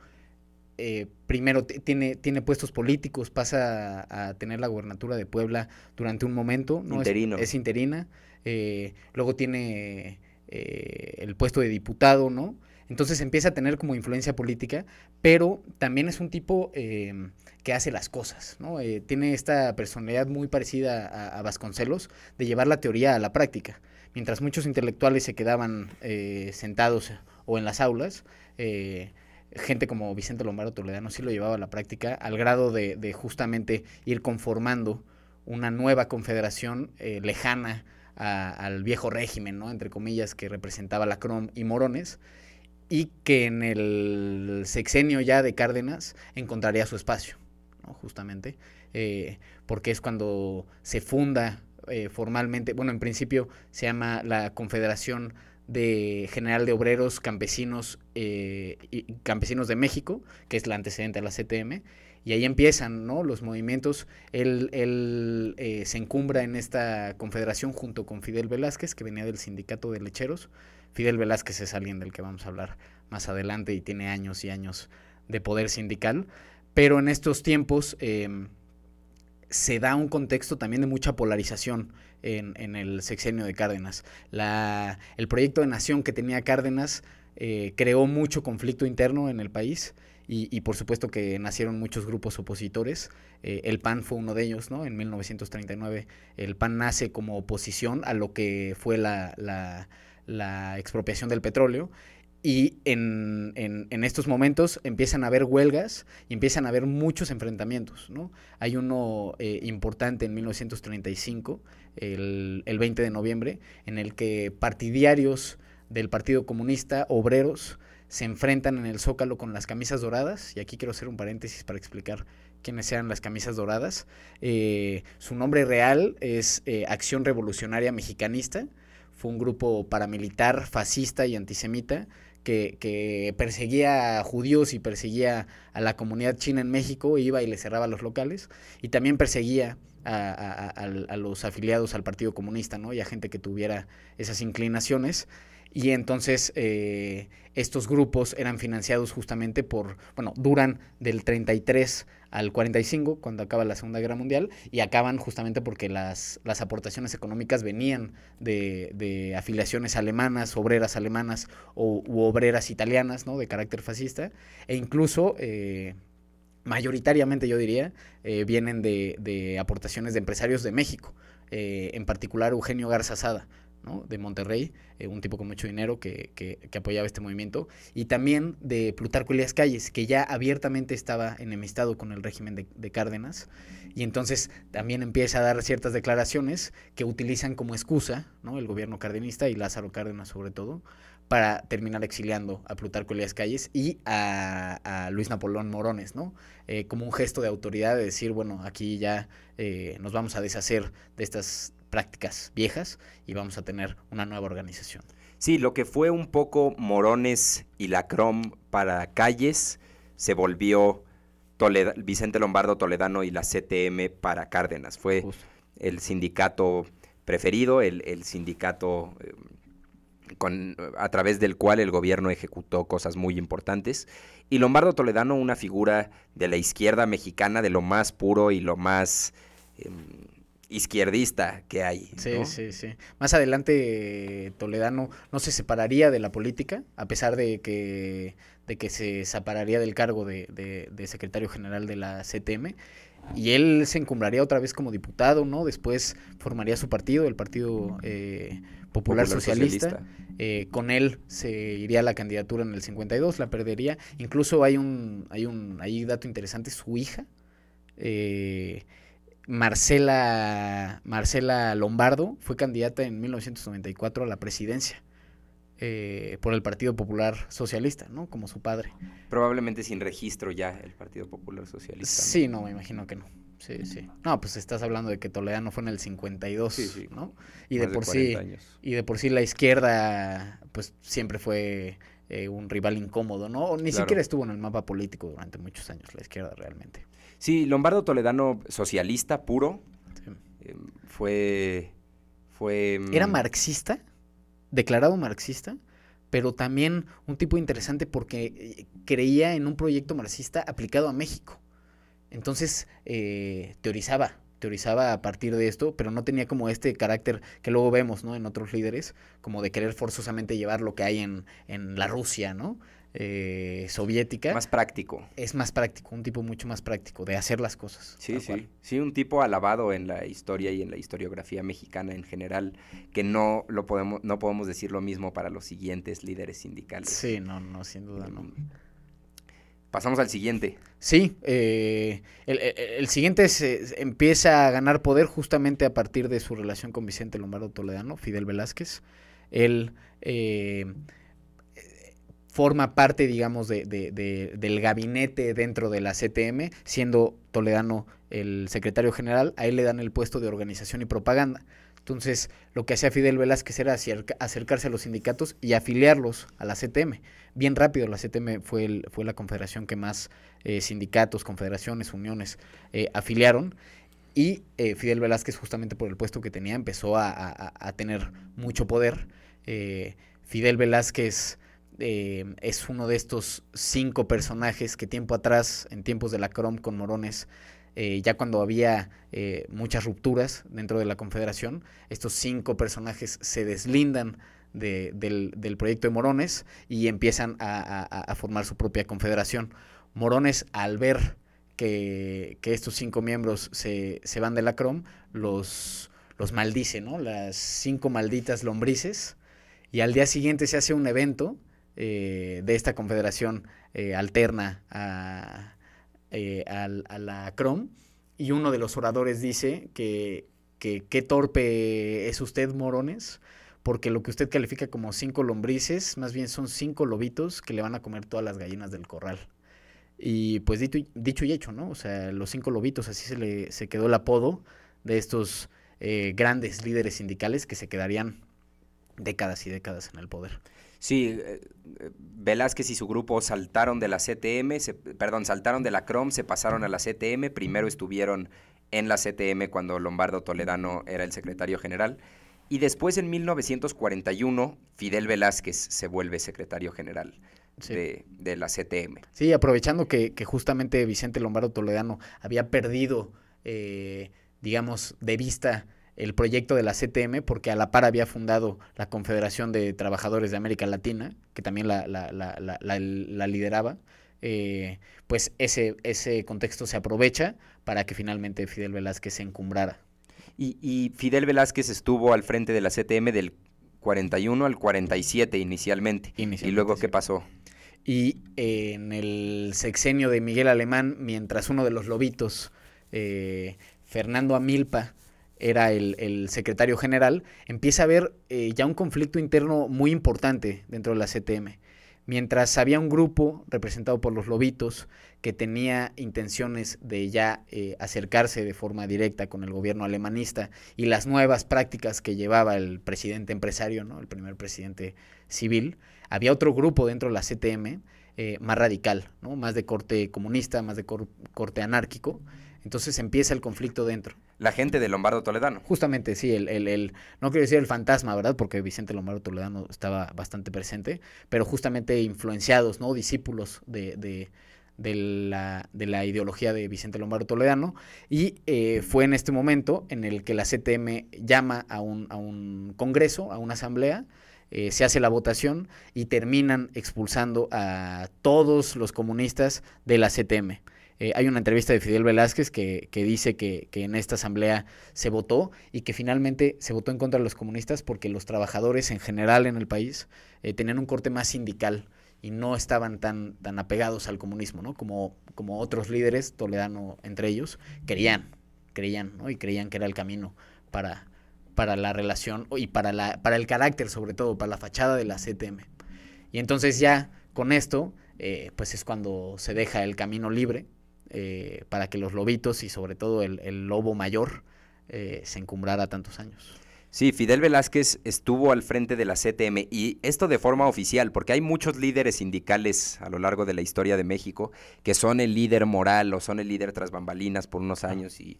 eh, primero tiene, tiene puestos políticos, pasa a, tener la gubernatura de Puebla durante un momento. ¿no? Interino. Es, interina. Eh, luego tiene eh, el puesto de diputado, ¿no? Entonces empieza a tener como influencia política, pero también es un tipo que hace las cosas, ¿no? tiene esta personalidad muy parecida a, Vasconcelos de llevar la teoría a la práctica. Mientras muchos intelectuales se quedaban sentados o en las aulas, gente como Vicente Lombardo Toledano sí lo llevaba a la práctica, al grado de, justamente ir conformando una nueva confederación eh, lejana al viejo régimen, ¿no? entre comillas, que representaba la Crom y Morones, y que en el sexenio ya de Cárdenas encontraría su espacio, ¿no? justamente, eh, porque es cuando se funda eh, formalmente, bueno, en principio se llama la Confederación de General de Obreros Campesinos eh, y Campesinos de México, que es la antecedente a la CTM, y ahí empiezan los movimientos. Él, eh, se encumbra en esta confederación junto con Fidel Velázquez, que venía del sindicato de lecheros. Fidel Velázquez es alguien del que vamos a hablar más adelante y tiene años y años de poder sindical, pero en estos tiempos eh, se da un contexto también de mucha polarización en, el sexenio de Cárdenas. el proyecto de nación que tenía Cárdenas eh, creó mucho conflicto interno en el país. Y, por supuesto que nacieron muchos grupos opositores. Eh, el PAN fue uno de ellos, ¿no? En 1939 el PAN nace como oposición a lo que fue la expropiación del petróleo y en, estos momentos empiezan a haber huelgas y empiezan a haber muchos enfrentamientos. ¿no? Hay uno eh, importante en 1935, el, el, 20 de noviembre, en el que partidarios del Partido Comunista, obreros, se enfrentan en el Zócalo con las camisas doradas. Y aquí quiero hacer un paréntesis para explicar quiénes eran las camisas doradas. Eh, su nombre real es eh, Acción Revolucionaria Mexicanista. Fue un grupo paramilitar, fascista y antisemita que, perseguía a judíos y perseguía a la comunidad china en México, iba y le cerraba los locales, y también perseguía a, los afiliados al Partido Comunista, ¿no? Y a gente que tuviera esas inclinaciones. Y entonces eh, estos grupos eran financiados justamente por, bueno, duran del 33 al 45 cuando acaba la Segunda Guerra Mundial y acaban justamente porque las, aportaciones económicas venían de, de, afiliaciones alemanas, obreras alemanas o, u obreras italianas, ¿no? De carácter fascista e incluso... Eh, mayoritariamente yo diría, eh, vienen de, aportaciones de empresarios de México, en particular Eugenio Garza Sada de Monterrey, eh, un tipo con mucho dinero que, apoyaba este movimiento, y también de Plutarco Elías Calles, que ya abiertamente estaba enemistado con el régimen de, Cárdenas, y entonces también empieza a dar ciertas declaraciones que utilizan como excusa ¿no? el gobierno cardenista y Lázaro Cárdenas sobre todo, para terminar exiliando a Plutarco Elías Calles y a, Luis Napoleón Morones, ¿no? Eh, como un gesto de autoridad de decir, bueno, aquí ya eh, nos vamos a deshacer de estas prácticas viejas y vamos a tener una nueva organización. Sí, lo que fue un poco Morones y la Crom para calles se volvió Vicente Lombardo Toledano y la CTM para Cárdenas. Fue el sindicato preferido, el, sindicato eh, con, a través del cual el gobierno ejecutó cosas muy importantes. Y Lombardo Toledano, una figura de la izquierda mexicana de lo más puro y lo más em, izquierdista que hay. Sí, sí, sí. Más adelante Toledano no se separaría de la política, a pesar de que, de que se separaría del cargo de, secretario general de la CTM. Y él se encumbraría otra vez como diputado, ¿no? Después formaría su partido, el Partido eh, Popular, Socialista. Eh, con él se iría a la candidatura en el 52, la perdería. Incluso hay un, hay un, hay dato interesante, su hija, eh, Marcela, Marcela Lombardo fue candidata en 1994 a la presidencia. Eh, por el Partido Popular Socialista, ¿no? Como su padre. Probablemente sin registro ya el Partido Popular Socialista. Sí, no, me imagino que no. Sí, sí. No, pues estás hablando de que Toledano fue en el 52, ¿no? Y de por sí y de por sí la izquierda pues siempre fue eh, un rival incómodo, ¿no? Ni siquiera estuvo en el mapa político durante muchos años la izquierda realmente. Sí, Lombardo Toledano, socialista puro, eh, fue, fue... Mm, Era marxista, declarado marxista, pero también un tipo interesante porque eh, creía en un proyecto marxista aplicado a México. Entonces, eh, teorizaba, teorizaba a partir de esto, pero no tenía como este carácter que luego vemos, ¿no? En otros líderes, como de querer forzosamente llevar lo que hay en, en la Rusia, ¿no? eh, soviética. Más práctico. Es más práctico, un tipo mucho más práctico de hacer las cosas. Sí, sí. Sí, un tipo alabado en la historia y en la historiografía mexicana en general, que no lo podemos, no podemos decir lo mismo para los siguientes líderes sindicales. Sí, no, no, sin duda Pasamos al siguiente. Sí, eh, el, siguiente empieza a ganar poder justamente a partir de su relación con Vicente Lombardo Toledano, Fidel Velázquez. Él eh, forma parte, digamos, de, del gabinete dentro de la CTM, siendo Toledano el secretario general, a él le dan el puesto de organización y propaganda. Entonces, lo que hacía Fidel Velázquez era acercarse a los sindicatos y afiliarlos a la CTM. Bien rápido, la CTM fue, fue la confederación que más eh, sindicatos, confederaciones, uniones eh, afiliaron. Y eh, Fidel Velázquez, justamente por el puesto que tenía, empezó a, a tener mucho poder. Fidel Velázquez Em, es uno de estos cinco personajes que tiempo atrás, en tiempos de la Crom con Morones, eh, ya cuando había eh, muchas rupturas dentro de la Confederación, estos cinco personajes se deslindan del, proyecto de Morones y empiezan a, formar su propia Confederación. Morones, al ver que, estos cinco miembros se, van de la Crom, los, los maldice, ¿no? Las cinco malditas lombrices. Y al día siguiente se hace un evento eh, de esta confederación eh, alterna eh, a, la CROM, Y uno de los oradores dice que qué torpe es usted, morones, porque lo que usted califica como cinco lombrices, más bien son cinco lobitos que le van a comer todas las gallinas del corral. Y pues dicho, y hecho, ¿no? O sea, los cinco lobitos, así se, le, quedó el apodo de estos grandes líderes sindicales que se quedarían décadas y décadas en el poder. Sí, eh, eh, Velázquez y su grupo saltaron de la CTM, perdón, saltaron de la CROM, se pasaron a la CTM, primero estuvieron en la CTM cuando Lombardo Toledano era el secretario general. Y después, en 1941, Fidel Velázquez se vuelve secretario general de, la CTM. Sí, aprovechando que, justamente Vicente Lombardo Toledano había perdido, eh, digamos, de vista el proyecto de la CTM, porque a la par había fundado la Confederación de Trabajadores de América Latina, que también la, lideraba, eh, pues ese, ese contexto se aprovecha para que finalmente Fidel Velázquez se encumbrara. Y, Fidel Velázquez estuvo al frente de la CTM del 41 al 47 inicialmente. ¿Y luego qué pasó? Y eh, en el sexenio de Miguel Alemán, mientras uno de los lobitos, eh, Fernando Amilpa, era el, secretario general, empieza a haber eh, ya un conflicto interno muy importante dentro de la CTM. Mientras había un grupo representado por los lobitos que tenía intenciones de ya eh, acercarse de forma directa con el gobierno alemanista y las nuevas prácticas que llevaba el presidente empresario, ¿no? el primer presidente civil, había otro grupo dentro de la CTM eh, más radical, más de corte comunista, más de corte anárquico, entonces empieza el conflicto dentro. La gente de Lombardo Toledano. Justamente, sí, el, el, no quiero decir el fantasma, ¿verdad? Porque Vicente Lombardo Toledano estaba bastante presente, pero justamente influenciados, ¿no? Discípulos de, de, la, de la, ideología de Vicente Lombardo Toledano. Y eh, fue en este momento en el que la CTM llama a un, a un congreso, a una asamblea, eh, se hace la votación y terminan expulsando a todos los comunistas de la CTM. Eh, hay una entrevista de Fidel Velázquez que, dice que, en esta asamblea se votó y que finalmente se votó en contra de los comunistas porque los trabajadores en general en el país eh, tenían un corte más sindical y no estaban tan, tan apegados al comunismo, ¿no? Como, como otros líderes, Toledano entre ellos, creían creían, Y creían que era el camino para, para la relación y para, la, para el carácter, sobre todo, para la fachada de la CTM. Y entonces ya con esto, eh, pues es cuando se deja el camino libre eh, para que los lobitos y sobre todo el, lobo mayor eh, se encumbrara tantos años. Sí, Fidel Velázquez estuvo al frente de la CTM y esto de forma oficial, porque hay muchos líderes sindicales a lo largo de la historia de México que son el líder moral o son el líder tras bambalinas por unos ah. años y,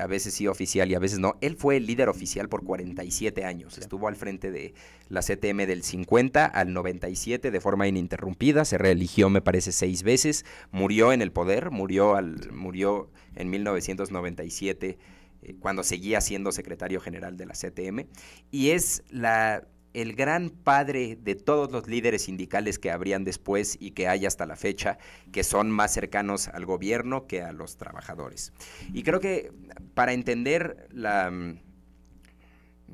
a veces sí oficial y a veces no. Él fue el líder oficial por 47 años, estuvo al frente de la CTM del 50 al 97 de forma ininterrumpida, se reeligió me parece seis veces, murió en el poder, murió, al, murió en 1997 eh, cuando seguía siendo secretario general de la CTM, y es el gran padre de todos los líderes sindicales que habrían después y que hay hasta la fecha, que son más cercanos al gobierno que a los trabajadores. Y creo que para entender la, mm,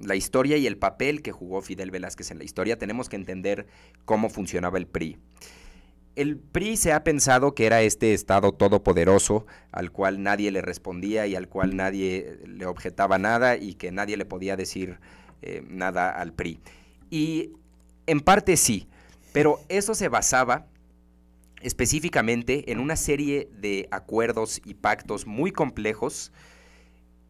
la historia y el papel que jugó Fidel Velázquez en la historia, tenemos que entender cómo funcionaba el PRI. El PRI se ha pensado que era este Estado todopoderoso al cual nadie le respondía y al cual nadie le objetaba nada y que nadie le podía decir eh, nada al PRI. Y en parte sí, pero eso se basaba específicamente en una serie de acuerdos y pactos muy complejos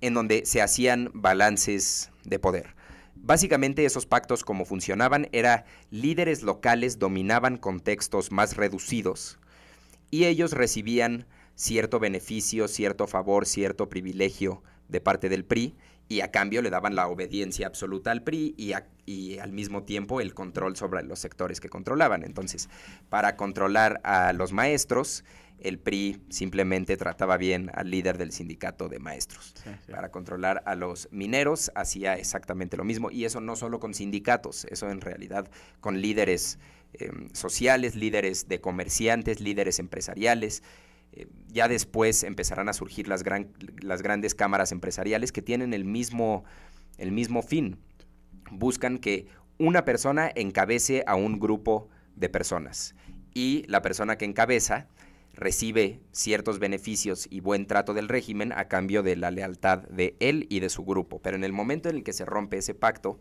en donde se hacían balances de poder. Básicamente esos pactos como funcionaban era líderes locales dominaban contextos más reducidos y ellos recibían cierto beneficio, cierto favor, cierto privilegio de parte del PRI y a cambio le daban la obediencia absoluta al PRI y, y, al mismo tiempo el control sobre los sectores que controlaban. Entonces, para controlar a los maestros, el PRI simplemente trataba bien al líder del sindicato de maestros. Para controlar a los mineros hacía exactamente lo mismo. Y eso no solo con sindicatos, eso en realidad con líderes em, sociales, líderes de comerciantes, líderes empresariales. Eh, ya después empezarán a surgir las, las grandes cámaras empresariales que tienen el mismo, el mismo fin. Buscan que una persona encabece a un grupo de personas y la persona que encabeza recibe ciertos beneficios y buen trato del régimen a cambio de la lealtad de él y de su grupo. Pero en el momento en el que se rompe ese pacto,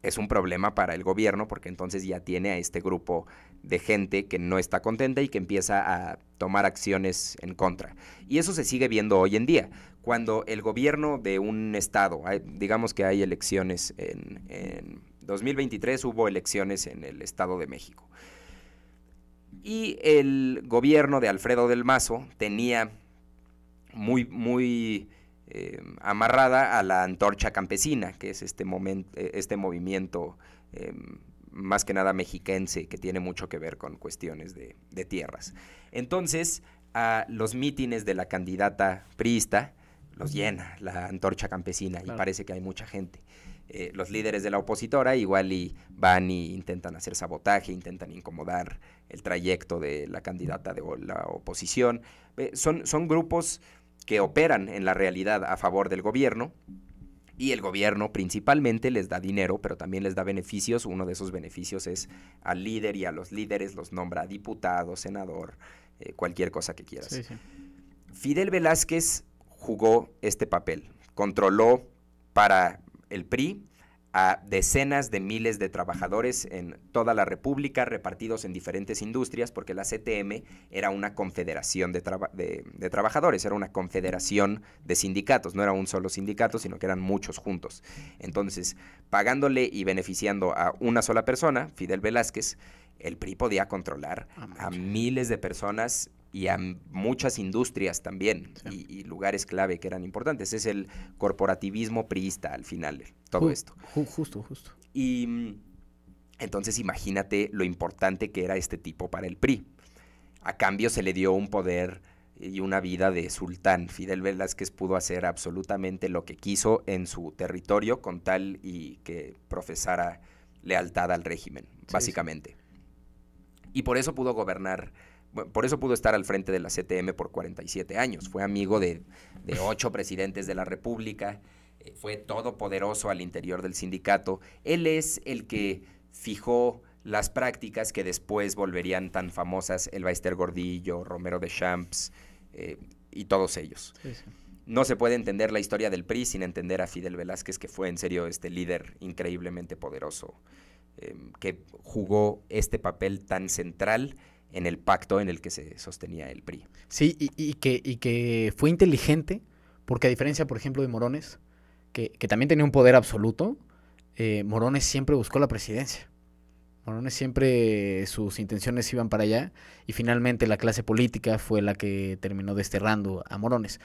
es un problema para el gobierno porque entonces ya tiene a este grupo de gente que no está contenta y que empieza a tomar acciones en contra. Y eso se sigue viendo hoy en día. Cuando el gobierno de un estado, digamos que hay elecciones en, 2023, hubo elecciones en el Estado de México. Y el gobierno de Alfredo del Mazo tenía muy, muy eh, amarrada a la antorcha campesina, que es este, momento, eh, este movimiento eh, más que nada mexiquense que tiene mucho que ver con cuestiones de, tierras. Entonces, a los mítines de la candidata priista los llena la antorcha campesina y parece que hay mucha gente. los líderes de la opositora igual van y intentan hacer sabotaje, intentan incomodar el trayecto de la candidata de la oposición. son, son grupos que operan en la realidad a favor del gobierno y el gobierno principalmente les da dinero, pero también les da beneficios. Uno de esos beneficios es al líder y a los líderes los nombra diputado, senador, eh, cualquier cosa que quieras. Fidel Velázquez jugó este papel, controló para el PRI a decenas de miles de trabajadores en toda la República, repartidos en diferentes industrias, porque la CTM era una confederación de, trabajadores, era una confederación de sindicatos, no era un solo sindicato, sino que eran muchos juntos. Entonces, pagándole y beneficiando a una sola persona, Fidel Velázquez, el PRI podía controlar ah, a miles de personas y a muchas industrias también y, lugares clave que eran importantes. Es el corporativismo priista al final, todo esto. justo, justo. Y mm, entonces imagínate lo importante que era este tipo para el PRI. A cambio se le dio un poder y una vida de sultán. Fidel Velázquez pudo hacer absolutamente lo que quiso en su territorio con tal y que profesara lealtad al régimen, básicamente. Y por eso pudo gobernar por eso pudo estar al frente de la CTM por 47 años. Fue amigo de, ocho presidentes de la República, eh, fue todopoderoso al interior del sindicato. Él es el que fijó las prácticas que después volverían tan famosas el Baister Gordillo, Romero de Champs eh, y todos ellos. No se puede entender la historia del PRI sin entender a Fidel Velázquez, que fue en serio este líder increíblemente poderoso, eh, que jugó este papel tan central en el pacto en el que se sostenía el PRI. Sí, y, que, fue inteligente, porque a diferencia, por ejemplo, de Morones, que, también tenía un poder absoluto, eh, Morones siempre buscó la presidencia. Morones siempre sus intenciones iban para allá y finalmente la clase política fue la que terminó desterrando a Morones.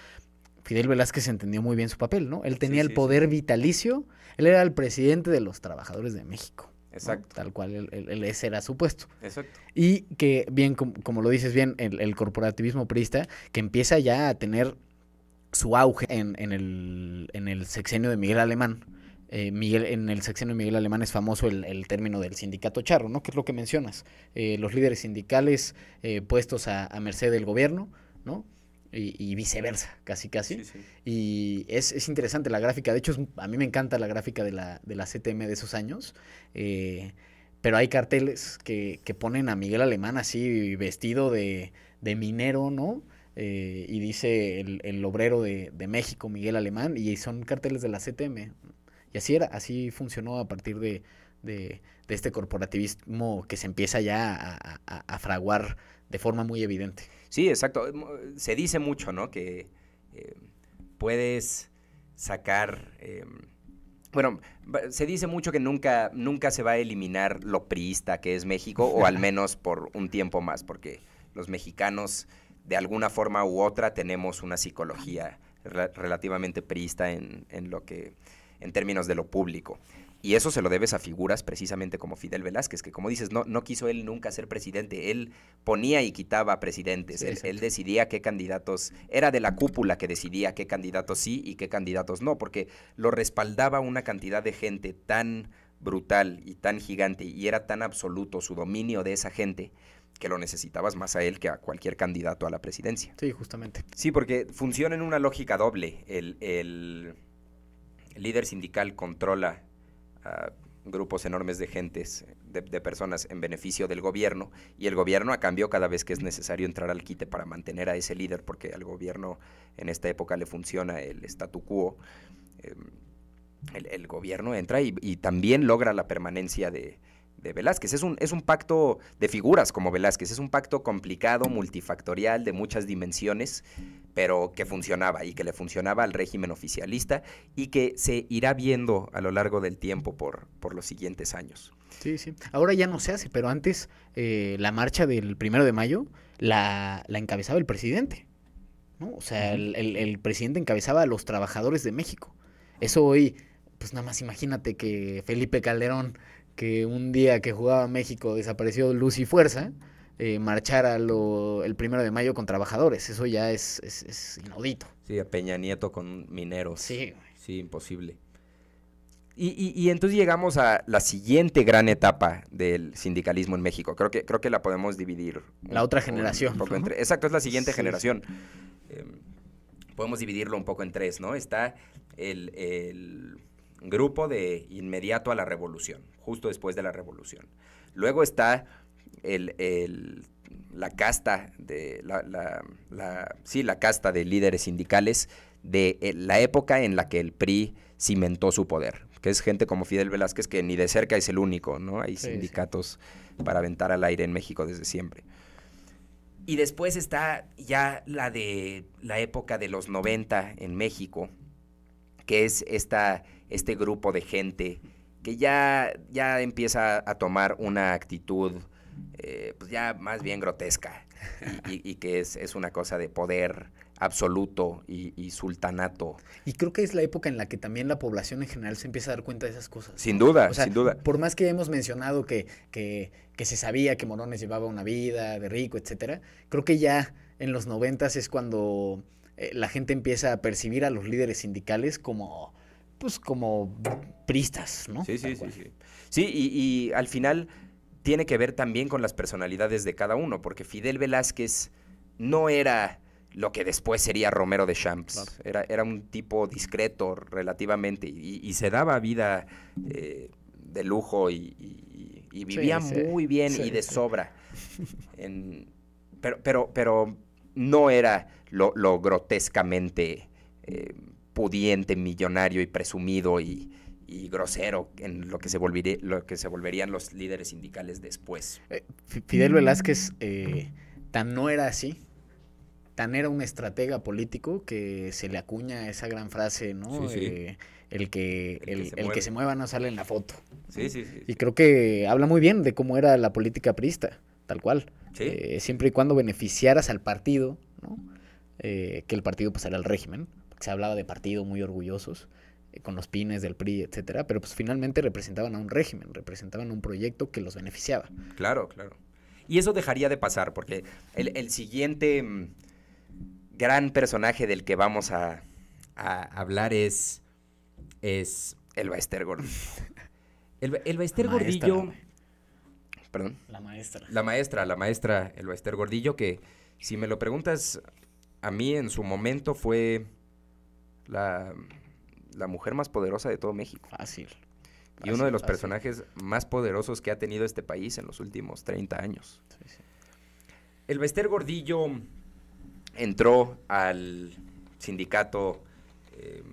Fidel Velázquez entendió muy bien su papel, ¿no? Él tenía el poder vitalicio, él era el presidente de los trabajadores de México. Exacto. Tal cual, el, el, ese era su puesto. Exacto. Y que, bien, como, lo dices bien, el, corporativismo priista, que empieza ya a tener su auge en, el, en el sexenio de Miguel Alemán. Eh, Miguel, en el sexenio de Miguel Alemán es famoso el, término del sindicato charro, ¿no? Que es lo que mencionas. Eh, los líderes sindicales eh, puestos a, a merced del gobierno, ¿no? y, viceversa, casi casi. Y es, es, interesante la gráfica, de hecho a mí me encanta la gráfica de la, de la CTM de esos años, eh, pero hay carteles que, ponen a Miguel Alemán así vestido de, minero, ¿no? Eh, y dice el, el obrero de, de, México, Miguel Alemán, y son carteles de la CTM. Y así era, así funcionó a partir de, este corporativismo que se empieza ya a fraguar de forma muy evidente. Sí, exacto. Se dice mucho, ¿no? Que eh, puedes sacar... Eh, bueno, se dice mucho que nunca, nunca se va a eliminar lo priista que es México, o al menos por un tiempo más, porque los mexicanos, de alguna forma u otra, tenemos una psicología relativamente priista en, en, lo que, en términos de lo público. Y eso se lo debes a figuras precisamente como Fidel Velázquez, que como dices, no, no quiso él nunca ser presidente, él ponía y quitaba presidentes, él, decidía qué candidatos, era de la cúpula que decidía qué candidatos sí y qué candidatos no, porque lo respaldaba una cantidad de gente tan brutal y tan gigante y era tan absoluto su dominio de esa gente que lo necesitabas más a él que a cualquier candidato a la presidencia. Sí, justamente. Sí, porque funciona en una lógica doble. el líder sindical controla grupos enormes de gentes, de, personas en beneficio del gobierno, y el gobierno a cambio cada vez que es necesario entrar al quite para mantener a ese líder, porque al gobierno en esta época le funciona el statu quo, em, el, gobierno entra y, también logra la permanencia de, de Velázquez. Es un, es un pacto de figuras como Velázquez, es un pacto complicado, multifactorial, de muchas dimensiones, pero que funcionaba y que le funcionaba al régimen oficialista y que se irá viendo a lo largo del tiempo por, por los siguientes años. Sí, sí. Ahora ya no se hace, pero antes eh, la marcha del primero de mayo la, la encabezaba el presidente. ¿no? O sea, el, el presidente encabezaba a los trabajadores de México. Eso hoy, pues nada más imagínate que Felipe Calderón que un día que jugaba México desapareció luz y fuerza, eh, marchara el primero de mayo con trabajadores. Eso ya es, inaudito. Sí, a Peña Nieto con mineros. Sí. Sí, imposible. Y, entonces llegamos a la siguiente gran etapa del sindicalismo en México. Creo que, creo que la podemos dividir. La otra generación. entre, exacto, es la siguiente generación. Em, podemos dividirlo un poco en tres, ¿no? Está el grupo de inmediato a la revolución, justo después de la revolución. Luego está el, la casta de la, la, casta de líderes sindicales de eh, la época en la que el PRI cimentó su poder, que es gente como Fidel Velázquez, que ni de cerca es el único, ¿no? Hay sindicatos para aventar al aire en México desde siempre. Y después está ya la de la época de los 90 en México, que es esta este grupo de gente que ya, ya empieza a tomar una actitud eh, pues ya más bien grotesca y, que es, una cosa de poder absoluto y, sultanato. Y creo que es la época en la que también la población en general se empieza a dar cuenta de esas cosas. Sin duda, sin duda. Por más que hemos mencionado que, se sabía que Morones llevaba una vida de rico, etcétera, creo que ya en los noventas es cuando eh, la gente empieza a percibir a los líderes sindicales como pues como pristas, ¿no? Sí, sí, sí, sí, sí. y, al final tiene que ver también con las personalidades de cada uno, porque Fidel Velázquez no era lo que después sería Romero de Champs. Era, era, un tipo discreto relativamente y, se daba vida eh, de lujo y, vivía muy bien y de sobra. pero, pero, pero no era lo, grotescamente... Eh, pudiente, millonario y presumido y, grosero en lo que, se volvería, lo que se volverían los líderes sindicales después. Eh, Fidel mm. Velázquez eh, tan no era así, tan era un estratega político que se le acuña esa gran frase, ¿no? Eh, el que, el, que, se mueva no sale en la foto. Sí, sí, sí. Y creo que habla muy bien de cómo era la política priista, tal cual. siempre y cuando beneficiaras al partido, ¿no? que el partido pasara al régimen se hablaba de partido, muy orgullosos eh, con los pines del PRI, etcétera, pero pues finalmente representaban a un régimen, representaban un proyecto que los beneficiaba. Claro, claro. Y eso dejaría de pasar, porque el, siguiente mm, gran personaje del que vamos a, hablar es, es el Baester Gordillo. El, Gordillo. perdón. La maestra. La maestra, la maestra, el Baester Gordillo, que si me lo preguntas, a mí en su momento fue la, mujer más poderosa de todo México. Fácil. Y uno de los personajes más poderosos que ha tenido este país en los últimos 30 años. El Bester Gordillo entró al sindicato eh,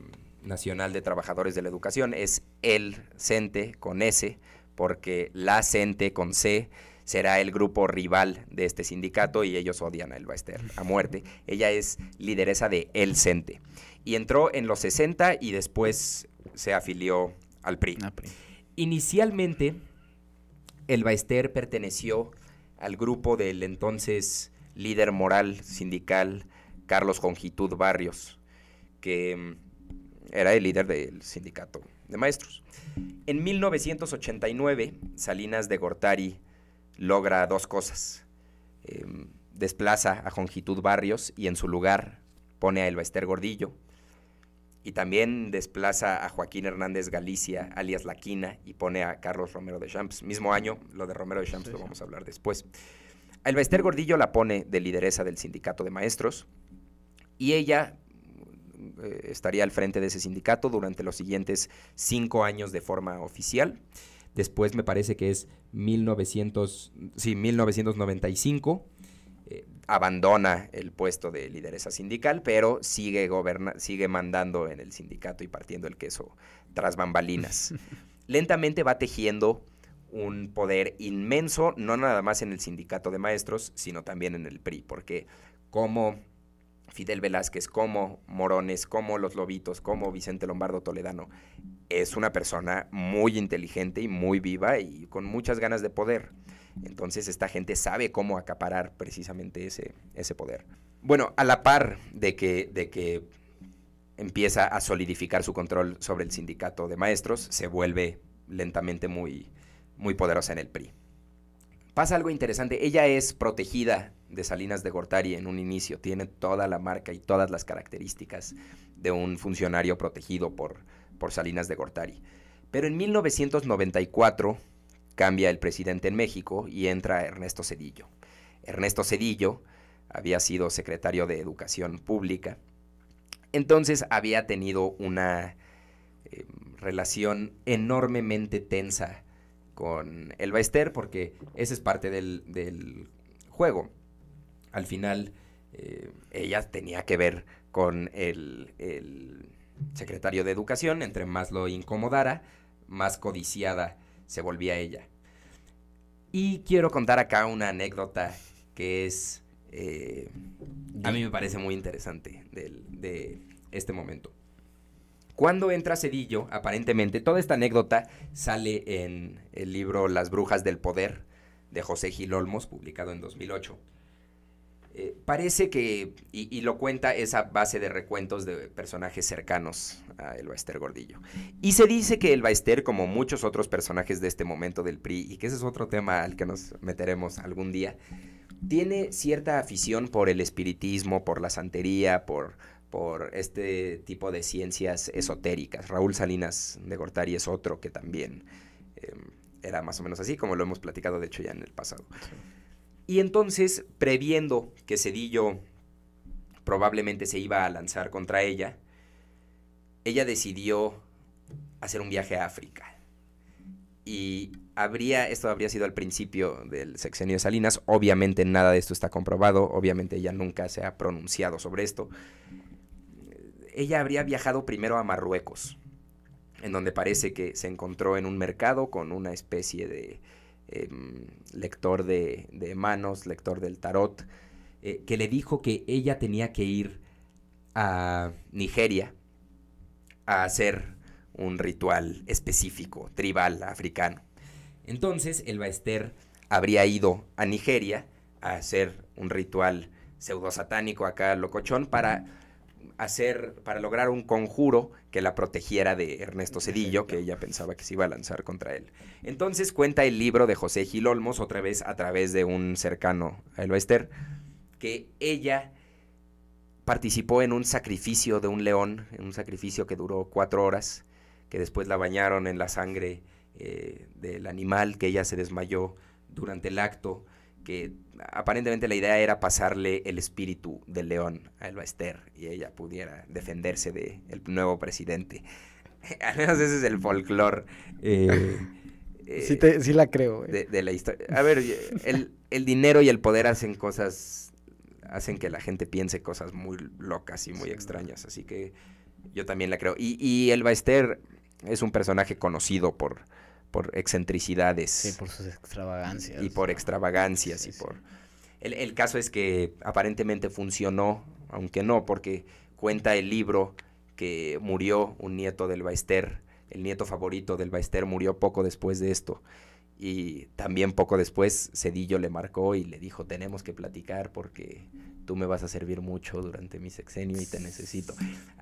Nacional de Trabajadores de la Educación, es el CENTE con S, porque la CENTE con C será el grupo rival de este sindicato y ellos odian a Elba Ester a muerte. Ella es lideresa de El Cente y entró en los 60 y después se afilió al PRI. Inicialmente, Elba Ester perteneció al grupo del entonces líder moral sindical Carlos Congitud Barrios, que mm, era el líder del sindicato de maestros. En 1989, Salinas de Gortari logra dos cosas. Em, desplaza a Jongitud Barrios y en su lugar pone a Elbaester Gordillo. Y también desplaza a Joaquín Hernández Galicia, alias Laquina, y pone a Carlos Romero de Champs. Mismo año, lo de Romero de Champs lo vamos a hablar después. A ester Gordillo la pone de lideresa del sindicato de maestros y ella eh, estaría al frente de ese sindicato durante los siguientes cinco años de forma oficial. Después me parece que es 1900, sí, 1995. Eh, abandona el puesto de lideresa sindical, pero sigue, sigue mandando en el sindicato y partiendo el queso tras bambalinas. Lentamente va tejiendo un poder inmenso, no nada más en el sindicato de maestros, sino también en el PRI, porque como Fidel Velázquez, como Morones, como Los Lobitos, como Vicente Lombardo Toledano. Es una persona muy inteligente y muy viva y con muchas ganas de poder. Entonces esta gente sabe cómo acaparar precisamente ese, ese poder. Bueno, a la par de que, de que empieza a solidificar su control sobre el sindicato de maestros, se vuelve lentamente muy, muy poderosa en el PRI. Pasa algo interesante, ella es protegida de Salinas de Gortari en un inicio. Tiene toda la marca y todas las características de un funcionario protegido por, por Salinas de Gortari. Pero en 1994 cambia el presidente en México y entra Ernesto Cedillo. Ernesto Cedillo había sido secretario de Educación Pública, entonces había tenido una eh, relación enormemente tensa con el Baester porque ese es parte del, del juego al final eh, ella tenía que ver con el, secretario de Educación, entre más lo incomodara, más codiciada se volvía ella. Y quiero contar acá una anécdota que es, eh, a mí me parece muy interesante de, de este momento. Cuando entra Cedillo, aparentemente, toda esta anécdota sale en el libro Las Brujas del Poder de José Gil Olmos, publicado en 2008. Eh, parece que, y, lo cuenta esa base de recuentos de personajes cercanos a El Baester Gordillo. Y se dice que El Baester, como muchos otros personajes de este momento del PRI, y que ese es otro tema al que nos meteremos algún día, tiene cierta afición por el espiritismo, por la santería, por, por este tipo de ciencias esotéricas. Raúl Salinas de Gortari es otro que también em, era más o menos así, como lo hemos platicado de hecho ya en el pasado. Y entonces, previendo que Cedillo probablemente se iba a lanzar contra ella, ella decidió hacer un viaje a África. Y habría, esto habría sido al principio del sexenio de Salinas, obviamente nada de esto está comprobado, obviamente ella nunca se ha pronunciado sobre esto. Ella habría viajado primero a Marruecos, en donde parece que se encontró en un mercado con una especie de Em, lector de, manos, lector del tarot, eh, que le dijo que ella tenía que ir a Nigeria a hacer un ritual específico, tribal, africano. Entonces el Baester habría ido a Nigeria a hacer un ritual pseudo satánico acá locochón para hacer, para lograr un conjuro que la protegiera de Ernesto Cedillo, que ella pensaba que se iba a lanzar contra él. Entonces cuenta el libro de José Gil Olmos, otra vez a través de un cercano a El que ella participó en un sacrificio de un león, en un sacrificio que duró cuatro horas, que después la bañaron en la sangre eh, del animal, que ella se desmayó durante el acto que aparentemente la idea era pasarle el espíritu del león a Elba Ester y ella pudiera defenderse del nuevo presidente. Al menos ese es el folclore. Eh, sí, la creo. Eh. De, la historia. A ver, el, dinero y el poder hacen cosas, hacen que la gente piense cosas muy locas y muy extrañas, así que yo también la creo. Y, y Elba Esther es un personaje conocido por por excentricidades. Y por sus extravagancias. Y por extravagancias y por... El, caso es que aparentemente funcionó, aunque no, porque cuenta el libro que murió un nieto del Baester, el nieto favorito del Baester murió poco después de esto. Y también poco después Cedillo le marcó y le dijo, tenemos que platicar porque tú me vas a servir mucho durante mi sexenio y te necesito.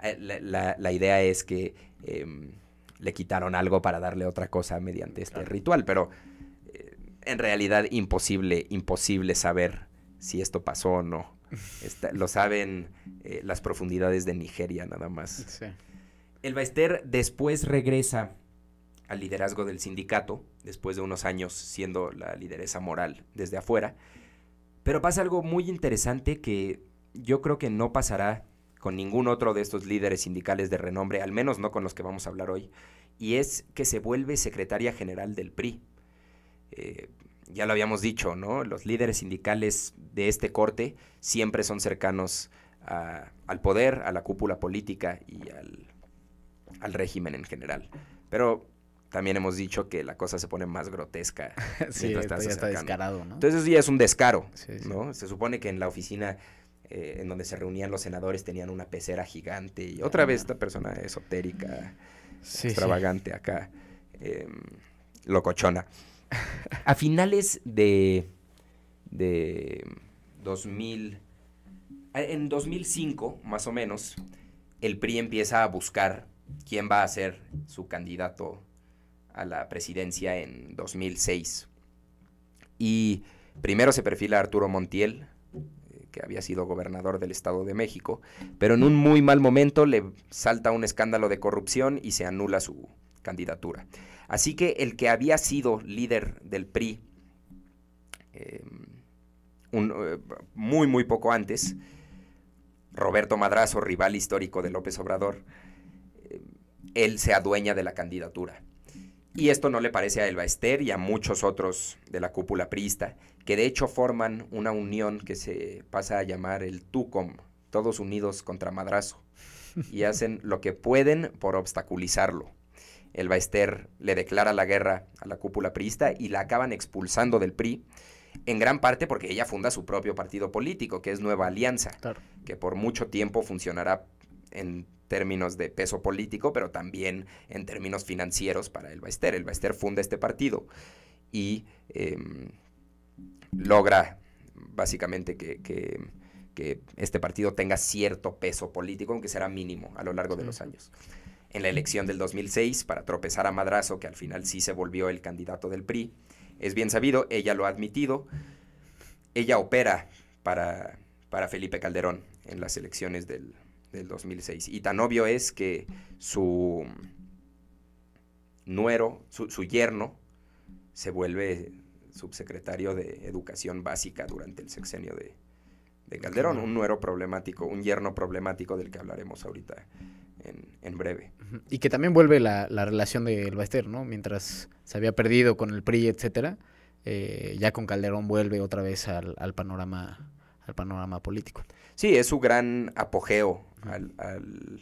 Eh, la, idea es que... Em, le quitaron algo para darle otra cosa mediante este ritual, pero eh, en realidad imposible, imposible saber si esto pasó o no. lo saben eh, las profundidades de Nigeria nada más. El Baester después regresa al liderazgo del sindicato, después de unos años siendo la lideresa moral desde afuera, pero pasa algo muy interesante que yo creo que no pasará con ningún otro de estos líderes sindicales de renombre, al menos no con los que vamos a hablar hoy, y es que se vuelve secretaria general del PRI. Eh, ya lo habíamos dicho, ¿no? Los líderes sindicales de este corte siempre son cercanos al poder, a la cúpula política y al, régimen en general. Pero también hemos dicho que la cosa se pone más grotesca. sí, está descarado, ¿no? Entonces eso ya es un descaro, ¿no? Se supone que en la oficina eh, en donde se reunían los senadores, tenían una pecera gigante y otra vez esta persona esotérica, extravagante acá, em, locochona. A finales de, de 2000, en 2005 más o menos, el PRI empieza a buscar quién va a ser su candidato a la presidencia en 2006. Y primero se perfila Arturo Montiel, había sido gobernador del Estado de México, pero en un muy mal momento le salta un escándalo de corrupción y se anula su candidatura. Así que el que había sido líder del PRI em, eh, muy, muy poco antes, Roberto Madrazo, rival histórico de López Obrador, em, él se adueña de la candidatura y esto no le parece a Elba Ester y a muchos otros de la cúpula priista, que de hecho forman una unión que se pasa a llamar el TUCOM, todos unidos contra Madrazo, y hacen lo que pueden por obstaculizarlo. Elba Ester le declara la guerra a la cúpula priista y la acaban expulsando del PRI, en gran parte porque ella funda su propio partido político, que es Nueva Alianza, que por mucho tiempo funcionará en términos de peso político, pero también en términos financieros para el Baester. El Baester funda este partido y em, logra básicamente que, este partido tenga cierto peso político, aunque será mínimo a lo largo de los años. En la elección del 2006, para tropezar a Madrazo, que al final sí se volvió el candidato del PRI, es bien sabido, ella lo ha admitido, ella opera para, para Felipe Calderón en las elecciones del del 2006. Y tan obvio es que su nuero, su, yerno, se vuelve subsecretario de Educación Básica durante el sexenio de, Calderón, un nuero problemático, un yerno problemático del que hablaremos ahorita en, breve. Y que también vuelve la, relación del de Baester, ¿no? Mientras se había perdido con el PRI, etcétera, eh, ya con Calderón vuelve otra vez al, al, panorama al panorama político. Sí, es su gran apogeo al,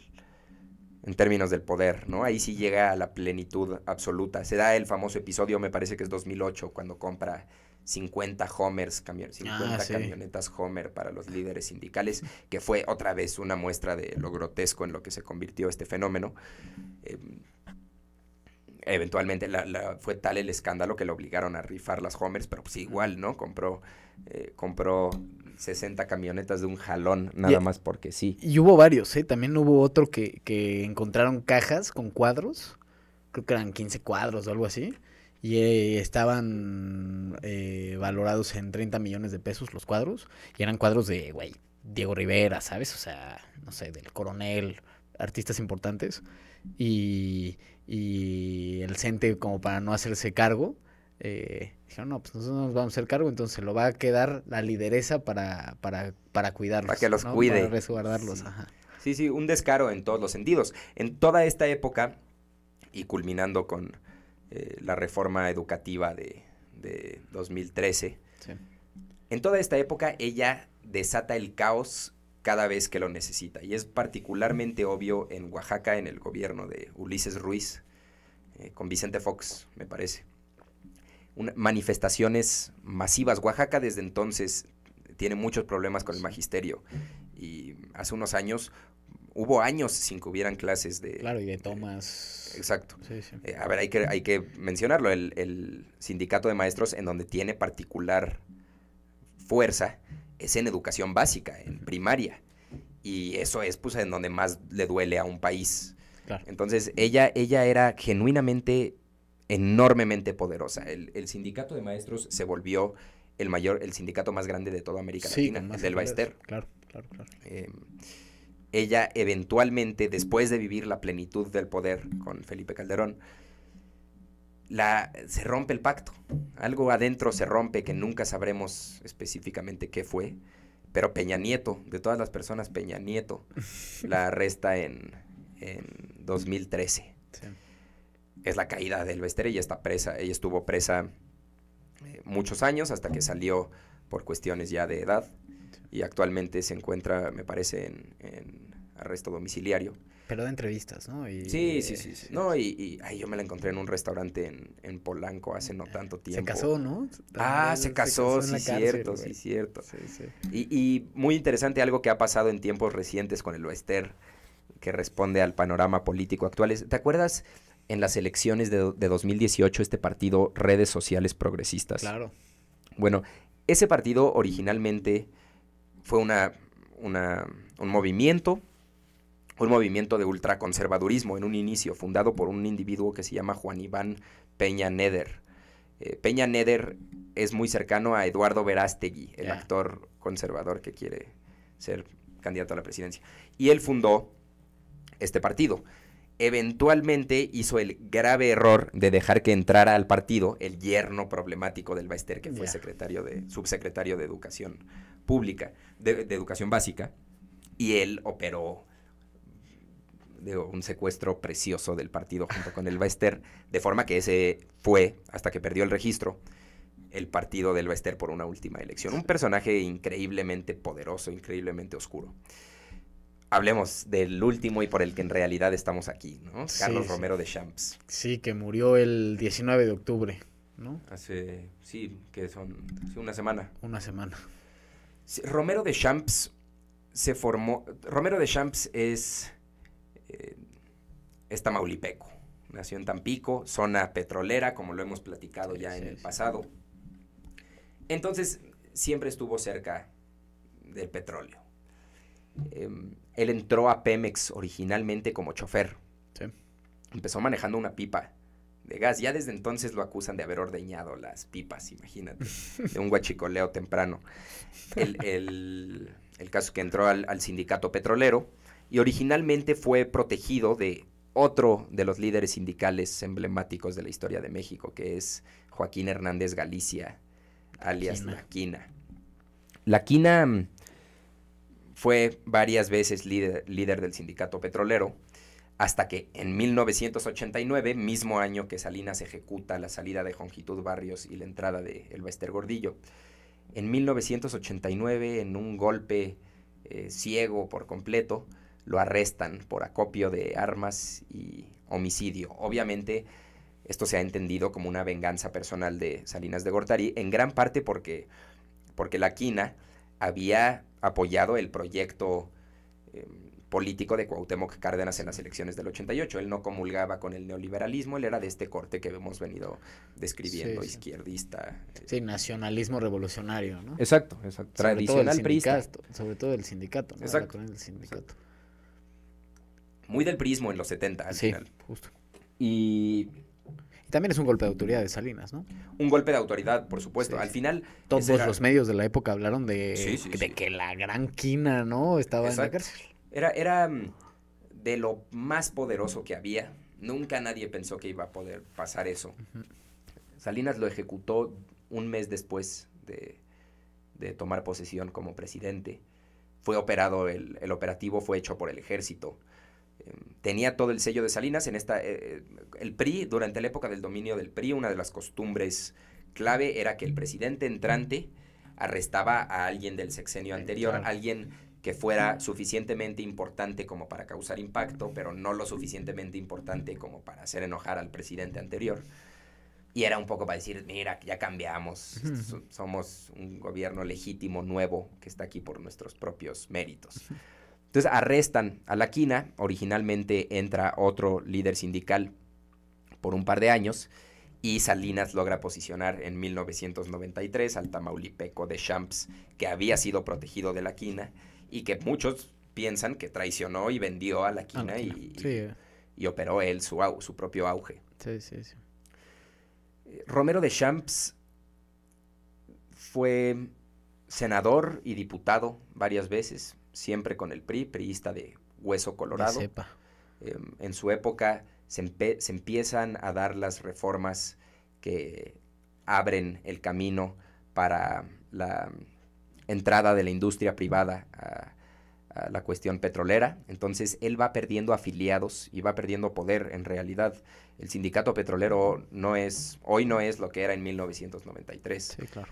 en términos del poder, ¿no? Ahí sí llega a la plenitud absoluta. Se da el famoso episodio, me parece que es 2008, cuando compra 50 Homers, 50 ah, camionetas Homer para los líderes sindicales, que fue otra vez una muestra de lo grotesco en lo que se convirtió este fenómeno. Em, eventualmente fue tal el escándalo que lo obligaron a rifar las Homers, pero pues igual, ¿no? Compró, eh, compró 60 camionetas de un jalón, nada más porque sí. Y hubo varios, ¿eh? También hubo otro que, encontraron cajas con cuadros, creo que eran 15 cuadros o algo así, y eh, estaban eh, valorados en 30 millones de pesos los cuadros, y eran cuadros de, güey, Diego Rivera, ¿sabes? O sea, no sé, del coronel, artistas importantes, y, y el CENTE como para no hacerse cargo eh, dijeron, no, pues nosotros nos vamos a hacer cargo, entonces lo va a quedar la lideresa para, para, cuidarlos. Para que los cuide. resguardarlos, sí. sí, un descaro en todos los sentidos. En toda esta época, y culminando con eh, la reforma educativa de, de 2013, en toda esta época ella desata el caos cada vez que lo necesita. Y es particularmente obvio en Oaxaca, en el gobierno de Ulises Ruiz, eh, con Vicente Fox, me parece manifestaciones masivas. Oaxaca desde entonces tiene muchos problemas con el magisterio y hace unos años hubo años sin que hubieran clases de... Claro, y de tomas. exacto. Eh, a ver, hay que, hay que mencionarlo, el, sindicato de maestros en donde tiene particular fuerza es en educación básica, en primaria. Y eso es pues en donde más le duele a un país. Entonces, ella, ella era genuinamente enormemente poderosa. El, sindicato de maestros se volvió el mayor, el sindicato más grande de toda América Latina, el del Claro, claro, claro. Em, ella eventualmente, después de vivir la plenitud del poder con Felipe Calderón, la, se rompe el pacto. Algo adentro se rompe que nunca sabremos específicamente qué fue, pero Peña Nieto, de todas las personas, Peña Nieto la arresta en, en 2013. Sí es la caída del Elvester. Ella, está presa, ella estuvo presa eh, muchos años hasta que salió por cuestiones ya de edad y actualmente se encuentra, me parece, en, arresto domiciliario. Pero de entrevistas, ¿no? sí, sí, eh, sí, sí, No, y, y yo me la encontré en un restaurante en, Polanco hace no tanto tiempo. Ah, se casó, ¿no? Ah, se casó, sí, cierto, sí, cierto, sí, cierto. Y, y, muy interesante algo que ha pasado en tiempos recientes con el Oester, que responde al panorama político actual. ¿Te acuerdas? en las elecciones de, 2018 este partido Redes Sociales Progresistas. Claro. Bueno, ese partido originalmente fue una, un movimiento, un movimiento de ultraconservadurismo en un inicio, fundado por un individuo que se llama Juan Iván Peña Neder. Eh, Peña Neder es muy cercano a Eduardo Verástegui, el actor conservador que quiere ser candidato a la presidencia. Y él fundó este partido eventualmente hizo el grave error de dejar que entrara al partido el yerno problemático del Baester, que fue secretario de, subsecretario de Educación Pública, de, Educación Básica, y él operó un secuestro precioso del partido junto con el Baester, de forma que ese fue, hasta que perdió el registro, el partido del Baester por una última elección. Un personaje increíblemente poderoso, increíblemente oscuro hablemos del último y por el que en realidad estamos aquí, ¿no? Carlos Romero de Champs. Sí, que murió el 19 de octubre, ¿no? Hace, sí, que son hace una semana. Una semana. Romero de Champs se formó, Romero de Champs es, eh, es tamaulipeco, nació en Tampico, zona petrolera, como lo hemos platicado ya en el pasado. Entonces, siempre estuvo cerca del petróleo Em, él entró a Pemex originalmente como chofer. Sí. Empezó manejando una pipa de gas. Ya desde entonces lo acusan de haber ordeñado las pipas, imagínate, de un guachicoleo temprano. El, caso que entró al, al, sindicato petrolero y originalmente fue protegido de otro de los líderes sindicales emblemáticos de la historia de México, que es Joaquín Hernández Galicia, alias Laquina. Laquina mm, fue varias veces líder, líder del sindicato petrolero, hasta que en 1989, mismo año que Salinas ejecuta la salida de Jongitud Barrios y la entrada de El Gordillo, en 1989, en un golpe eh, ciego por completo, lo arrestan por acopio de armas y homicidio. Obviamente, esto se ha entendido como una venganza personal de Salinas de Gortari, en gran parte porque, porque la quina había apoyado el proyecto em, político de Cuauhtémoc Cárdenas en las elecciones del 88. Él no comulgaba con el neoliberalismo, él era de este corte que hemos venido describiendo, izquierdista. Eh, sí, nacionalismo revolucionario, ¿no? Exacto, exacto. Sobre Tradicional Sobre todo el sindicato, Exacto. Muy del prismo en los 70, al final. justo. Y y también es un golpe de autoridad de Salinas, ¿no? Un golpe de autoridad, por supuesto. Al final... Todos los medios de la época hablaron de, que la gran quina, ¿no? Estaba en la cárcel. Era, era mm, de lo más poderoso que había. Nunca nadie pensó que iba a poder pasar eso. Salinas lo ejecutó un mes después de, tomar posesión como presidente. Fue operado, el, el, operativo fue hecho por el ejército tenía todo el sello de Salinas en esta eh, eh, el PRI durante la época del dominio del PRI una de las costumbres clave era que el presidente entrante arrestaba a alguien del sexenio anterior, alguien que fuera suficientemente importante como para causar impacto, pero no lo suficientemente importante como para hacer enojar al presidente anterior. Y era un poco para decir, mira, ya cambiamos, somos un gobierno legítimo, nuevo, que está aquí por nuestros propios méritos. Entonces arrestan a la quina, originalmente entra otro líder sindical por un par de años y Salinas logra posicionar en 1993 al tamaulipeco de Champs, que había sido protegido de la quina y que muchos piensan que traicionó y vendió a la ah, quina, y, operó él su, propio auge. Romero de Champs fue senador y diputado varias veces, siempre con el PRI, priista de hueso colorado. Em, en su época se, empiezan a dar las reformas que abren el camino para la entrada de la industria privada a, la cuestión petrolera. Entonces él va perdiendo afiliados y va perdiendo poder en realidad. El sindicato petrolero no es, hoy no es lo que era en 1993. Sí, claro.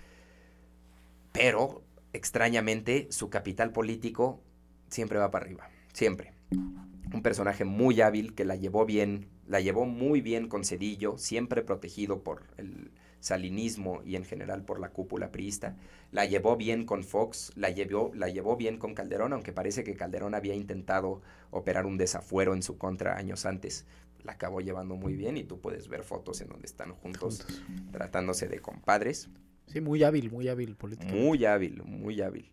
Pero extrañamente, su capital político siempre va para arriba, siempre. Un personaje muy hábil que la llevó bien, la llevó muy bien con Cedillo, siempre protegido por el salinismo y en general por la cúpula priista. La llevó bien con Fox, la llevó, la llevó bien con Calderón, aunque parece que Calderón había intentado operar un desafuero en su contra años antes. La acabó llevando muy bien y tú puedes ver fotos en donde están juntos. tratándose de compadres. Sí, muy hábil, muy hábil político. Muy hábil, muy hábil.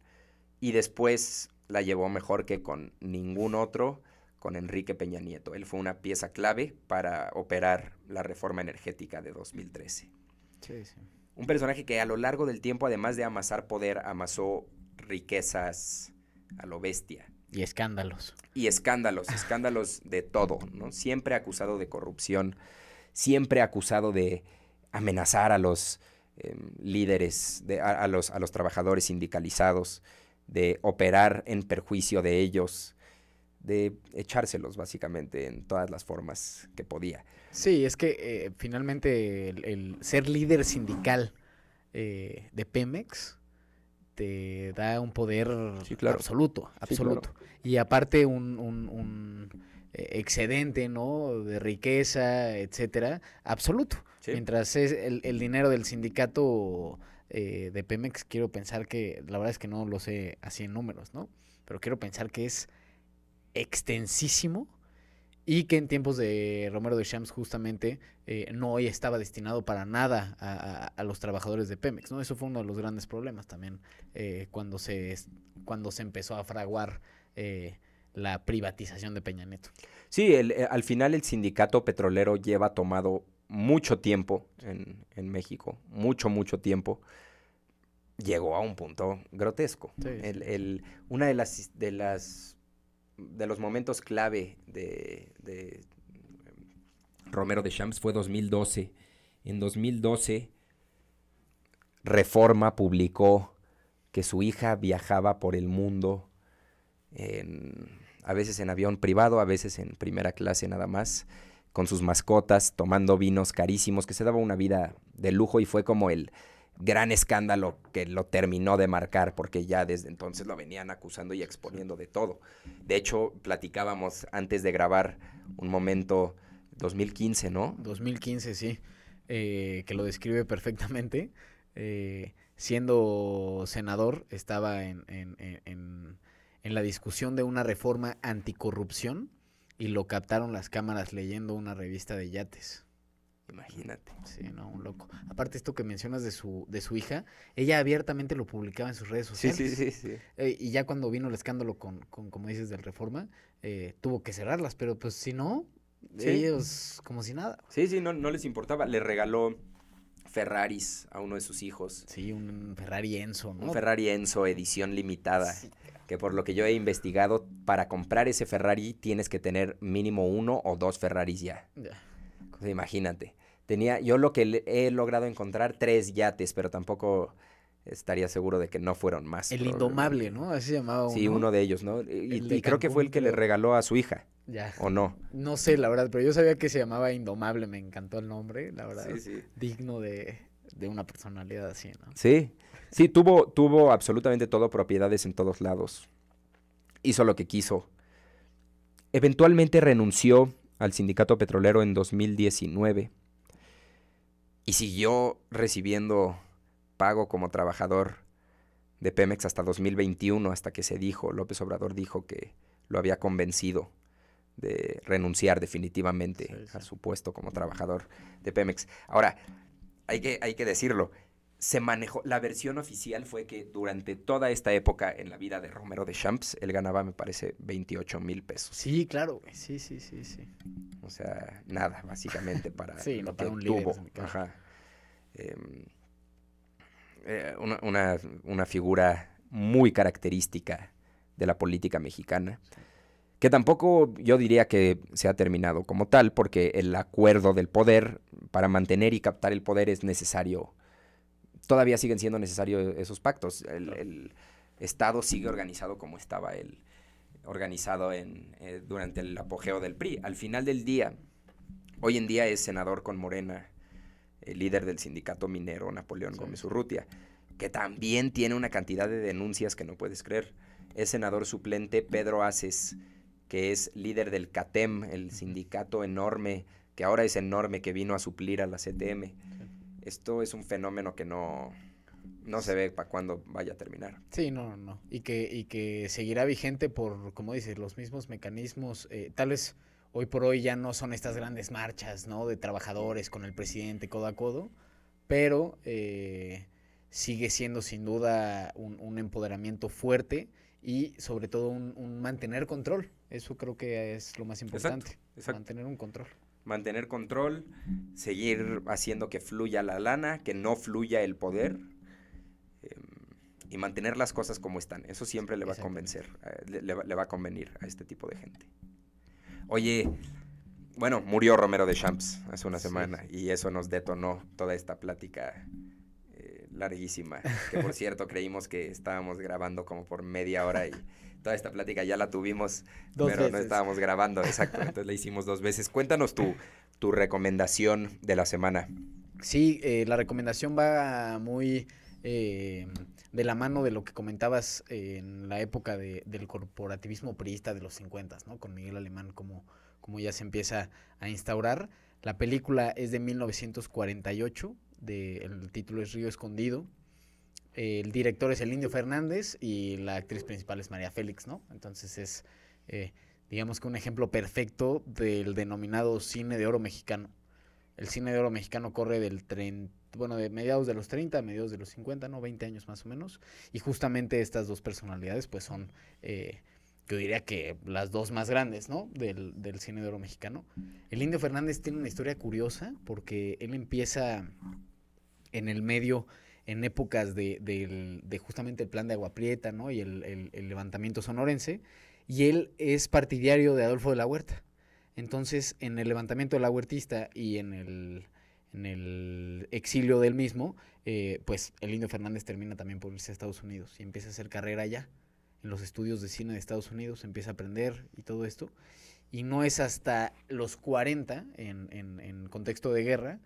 Y después la llevó mejor que con ningún otro, con Enrique Peña Nieto. Él fue una pieza clave para operar la reforma energética de 2013. Sí, sí. Un personaje que a lo largo del tiempo, además de amasar poder, amasó riquezas a lo bestia. Y escándalos. Y escándalos, escándalos de todo, ¿no? Siempre acusado de corrupción, siempre acusado de amenazar a los Em, líderes, de, a, los, a, los, trabajadores sindicalizados, de operar en perjuicio de ellos, de echárselos básicamente en todas las formas que podía. Sí, es que eh, finalmente el, ser líder sindical eh, de Pemex te da un poder absoluto, absoluto. Y aparte un, un e-, excedente, ¿no? De riqueza, etcétera, absoluto. Mientras es el, dinero del sindicato eh, de Pemex, quiero pensar que, la verdad es que no lo sé así en números, ¿no? Pero quiero pensar que es extensísimo y que en tiempos de Romero de Shams justamente eh, no estaba destinado para nada a, los trabajadores de Pemex, ¿no? Eso fue uno de los grandes problemas también eh, cuando, se, cuando se empezó a fraguar la privatización de Peña Nieto. Sí, eh, al final el sindicato petrolero lleva tomado mucho tiempo en, México, mucho, mucho tiempo. Llegó a un punto grotesco. una de las, de las de los momentos clave de, de eh, Romero de Champs fue 2012. En 2012, Reforma publicó que su hija viajaba por el mundo en a veces en avión privado, a veces en primera clase nada más, con sus mascotas, tomando vinos carísimos, que se daba una vida de lujo y fue como el gran escándalo que lo terminó de marcar, porque ya desde entonces lo venían acusando y exponiendo de todo. De hecho, platicábamos antes de grabar un momento, 2015, ¿no? 2015, sí, eh, que lo describe perfectamente. Eh, siendo senador, estaba en, en, en, en la discusión de una reforma anticorrupción y lo captaron las cámaras leyendo una revista de yates. Imagínate. Sí, no, un loco. Aparte esto que mencionas de su, de su hija, ella abiertamente lo publicaba en sus redes sociales. Sí, sí, sí. Eh, sí. y ya cuando vino el escándalo con, con como dices, del Reforma, eh, tuvo que cerrarlas, pero pues si no, ellos como si nada. Sí, sí, no, no les importaba. Le regaló Ferraris a uno de sus hijos. Sí, un Ferrari Enzo, ¿no? Un Ferrari Enzo edición limitada. Que por lo que yo he investigado, para comprar ese Ferrari tienes que tener mínimo uno o dos Ferraris ya. imagínate. Tenía, yo lo que he logrado encontrar, tres yates, pero tampoco estaría seguro de que no fueron más. El indomable, ¿no? Así se llamaba uno. Sí, uno de ellos, ¿no? y creo que fue el que le regaló a su hija. ¿O no? No sé, la verdad, pero yo sabía que se llamaba Indomable, me encantó el nombre, la verdad. Digno de, una personalidad así, ¿no? Sí, sí, tuvo, tuvo absolutamente todo propiedades en todos lados. Hizo lo que quiso. Eventualmente renunció al sindicato petrolero en 2019 y siguió recibiendo pago como trabajador de Pemex hasta 2021, hasta que se dijo, López Obrador dijo que lo había convencido de renunciar definitivamente a su puesto como trabajador de Pemex. Ahora, hay que, hay que decirlo, se manejó, la versión oficial fue que durante toda esta época en la vida de Romero de Champs, él ganaba, me parece, 28 mil pesos. Sí, claro, sí, sí, sí, O sea, nada, básicamente, para lo un este Ajá. Em, eh, una, una, figura muy característica de la política mexicana que tampoco yo diría que se ha terminado como tal, porque el acuerdo del poder, para mantener y captar el poder es necesario, todavía siguen siendo necesarios esos pactos. El, Estado sigue organizado como estaba él, organizado en, eh, durante el apogeo del PRI. Al final del día, hoy en día es senador con Morena, el líder del sindicato minero Napoleón Gómez Urrutia, que también tiene una cantidad de denuncias que no puedes creer. Es senador suplente Pedro Aces que es líder del CATEM, el sindicato enorme, que ahora es enorme, que vino a suplir a la CTM. Esto es un fenómeno que no, no se ve para cuándo vaya a terminar. Sí, no, no. Y que, y que seguirá vigente por, como dices, los mismos mecanismos. Eh, tal vez hoy por hoy ya no son estas grandes marchas, ¿no? De trabajadores con el presidente codo a codo, pero eh, sigue siendo sin duda un empoderamiento fuerte y sobre todo un, mantener control. Eso creo que es lo más importante. Mantener un control. Mantener control, seguir haciendo que fluya la lana, que no fluya el poder em, y mantener las cosas como están. Eso siempre le va a convencer, eh, le, va, a convenir a este tipo de gente. Oye, bueno, murió Romero de Champs hace una semana y eso nos detonó toda esta plática larguísima. Que por cierto, creímos que estábamos grabando como por media hora y toda esta plática ya la tuvimos, pero no estábamos grabando, exacto. Entonces la hicimos dos veces. Cuéntanos tu, tu recomendación de la semana. Sí, eh, la recomendación va muy eh, de la mano de lo que comentabas en la época del corporativismo priista de los 50, ¿no? Con Miguel Alemán como, como ya se empieza a instaurar. La película es de 1948 el título es Río Escondido. el director es el Indio Fernández y la actriz principal es María Félix, ¿no? Entonces es, eh, digamos que un ejemplo perfecto del denominado cine de oro mexicano. El cine de oro mexicano corre del bueno, de mediados de los 30 a mediados de los 50, ¿no? 20 años más o menos. Y justamente estas dos personalidades, pues son, eh, yo diría que las dos más grandes, ¿no? Del, del cine de oro mexicano. El Indio Fernández tiene una historia curiosa porque él empieza en el medio en épocas de, justamente el plan de Agua Prieta ¿no? y el, levantamiento sonorense, y él es partidario de Adolfo de la Huerta. Entonces, en el levantamiento de la huertista y en el, en el exilio del mismo, eh, pues el Indio Fernández termina también por irse a Estados Unidos y empieza a hacer carrera allá, en los estudios de cine de Estados Unidos, empieza a aprender y todo esto. Y no es hasta los 40, en, en contexto de guerra,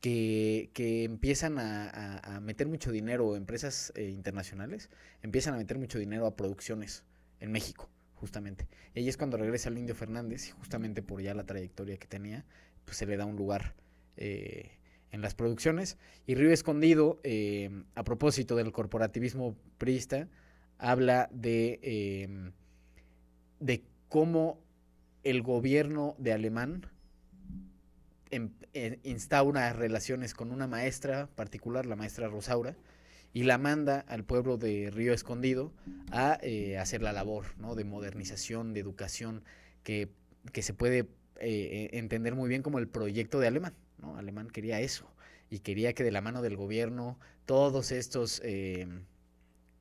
que, empiezan a, meter mucho dinero, empresas eh, internacionales, empiezan a meter mucho dinero a producciones en México, justamente. Y ahí es cuando regresa el Indio Fernández y justamente por ya la trayectoria que tenía, pues se le da un lugar eh, en las producciones. Y Río Escondido, eh, a propósito del corporativismo priista, habla de, de cómo el gobierno de Alemán Em, eh, instaura relaciones con una maestra particular, la maestra Rosaura, y la manda al pueblo de Río Escondido a eh, hacer la labor de modernización, de educación, que, que se puede eh, entender muy bien como el proyecto de Alemán. Alemán quería eso y quería que de la mano del gobierno todos estos em,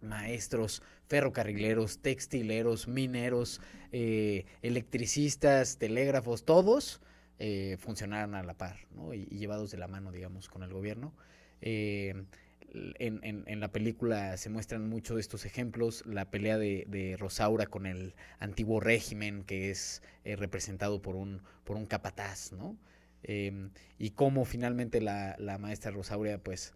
maestros, ferrocarrileros, textileros, mineros, electricistas, telégrafos, todos eh, funcionaran a la par ¿no? y, llevados de la mano, digamos, con el gobierno. Eh, en, la película se muestran muchos de estos ejemplos, la pelea de, Rosaura con el antiguo régimen que es eh, representado por un, por un capataz, ¿no? y cómo finalmente la, la maestra Rosaura pues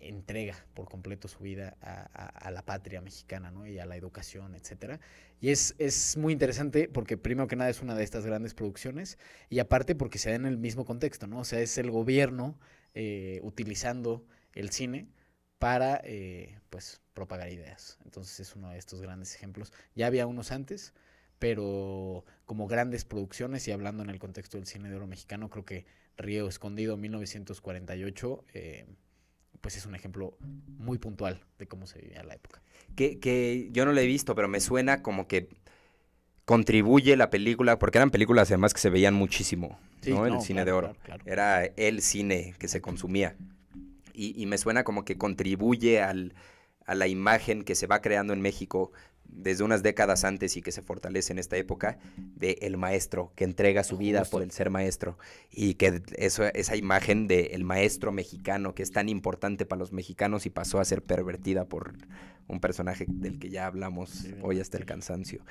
entrega por completo su vida a, la patria mexicana ¿no? y a la educación, etc. Y es, es, muy interesante porque primero que nada es una de estas grandes producciones y aparte porque se da en el mismo contexto, ¿no? o sea, es el gobierno eh, utilizando el cine para eh, pues, propagar ideas. Entonces es uno de estos grandes ejemplos. Ya había unos antes, pero como grandes producciones y hablando en el contexto del cine de oro mexicano, creo que Río Escondido 1948 pues es un ejemplo muy puntual de cómo se vivía la época. Que, yo no lo he visto, pero me suena como que contribuye la película, porque eran películas además que se veían muchísimo, ¿no? el cine de oro. Era el cine que se consumía. Y, me suena como que contribuye a la imagen que se va creando en México desde unas décadas antes y que se fortalece en esta época, de el maestro que entrega su vida por el ser maestro y que eso, esa imagen del maestro mexicano que es tan importante para los mexicanos y pasó a ser pervertida por un personaje del que ya hablamos hoy hasta el cansancio.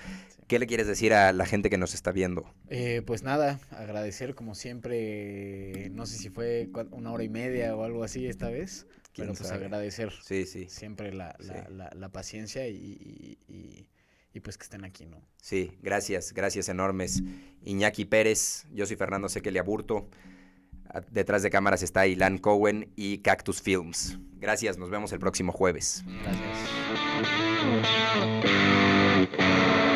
¿Qué le quieres decir a la gente que nos está viendo? Eh, pues nada, agradecer como siempre, no sé si fue una hora y media o algo así esta vez. Quiero pues eh. agradecer siempre la, paciencia y, pues que estén aquí, ¿no? Sí, gracias, gracias enormes. Iñaki Pérez, yo soy Fernando Sequelia aburto. Ah, detrás de cámaras está Ilan Cohen y Cactus Films. Gracias, nos vemos el próximo jueves. Gracias.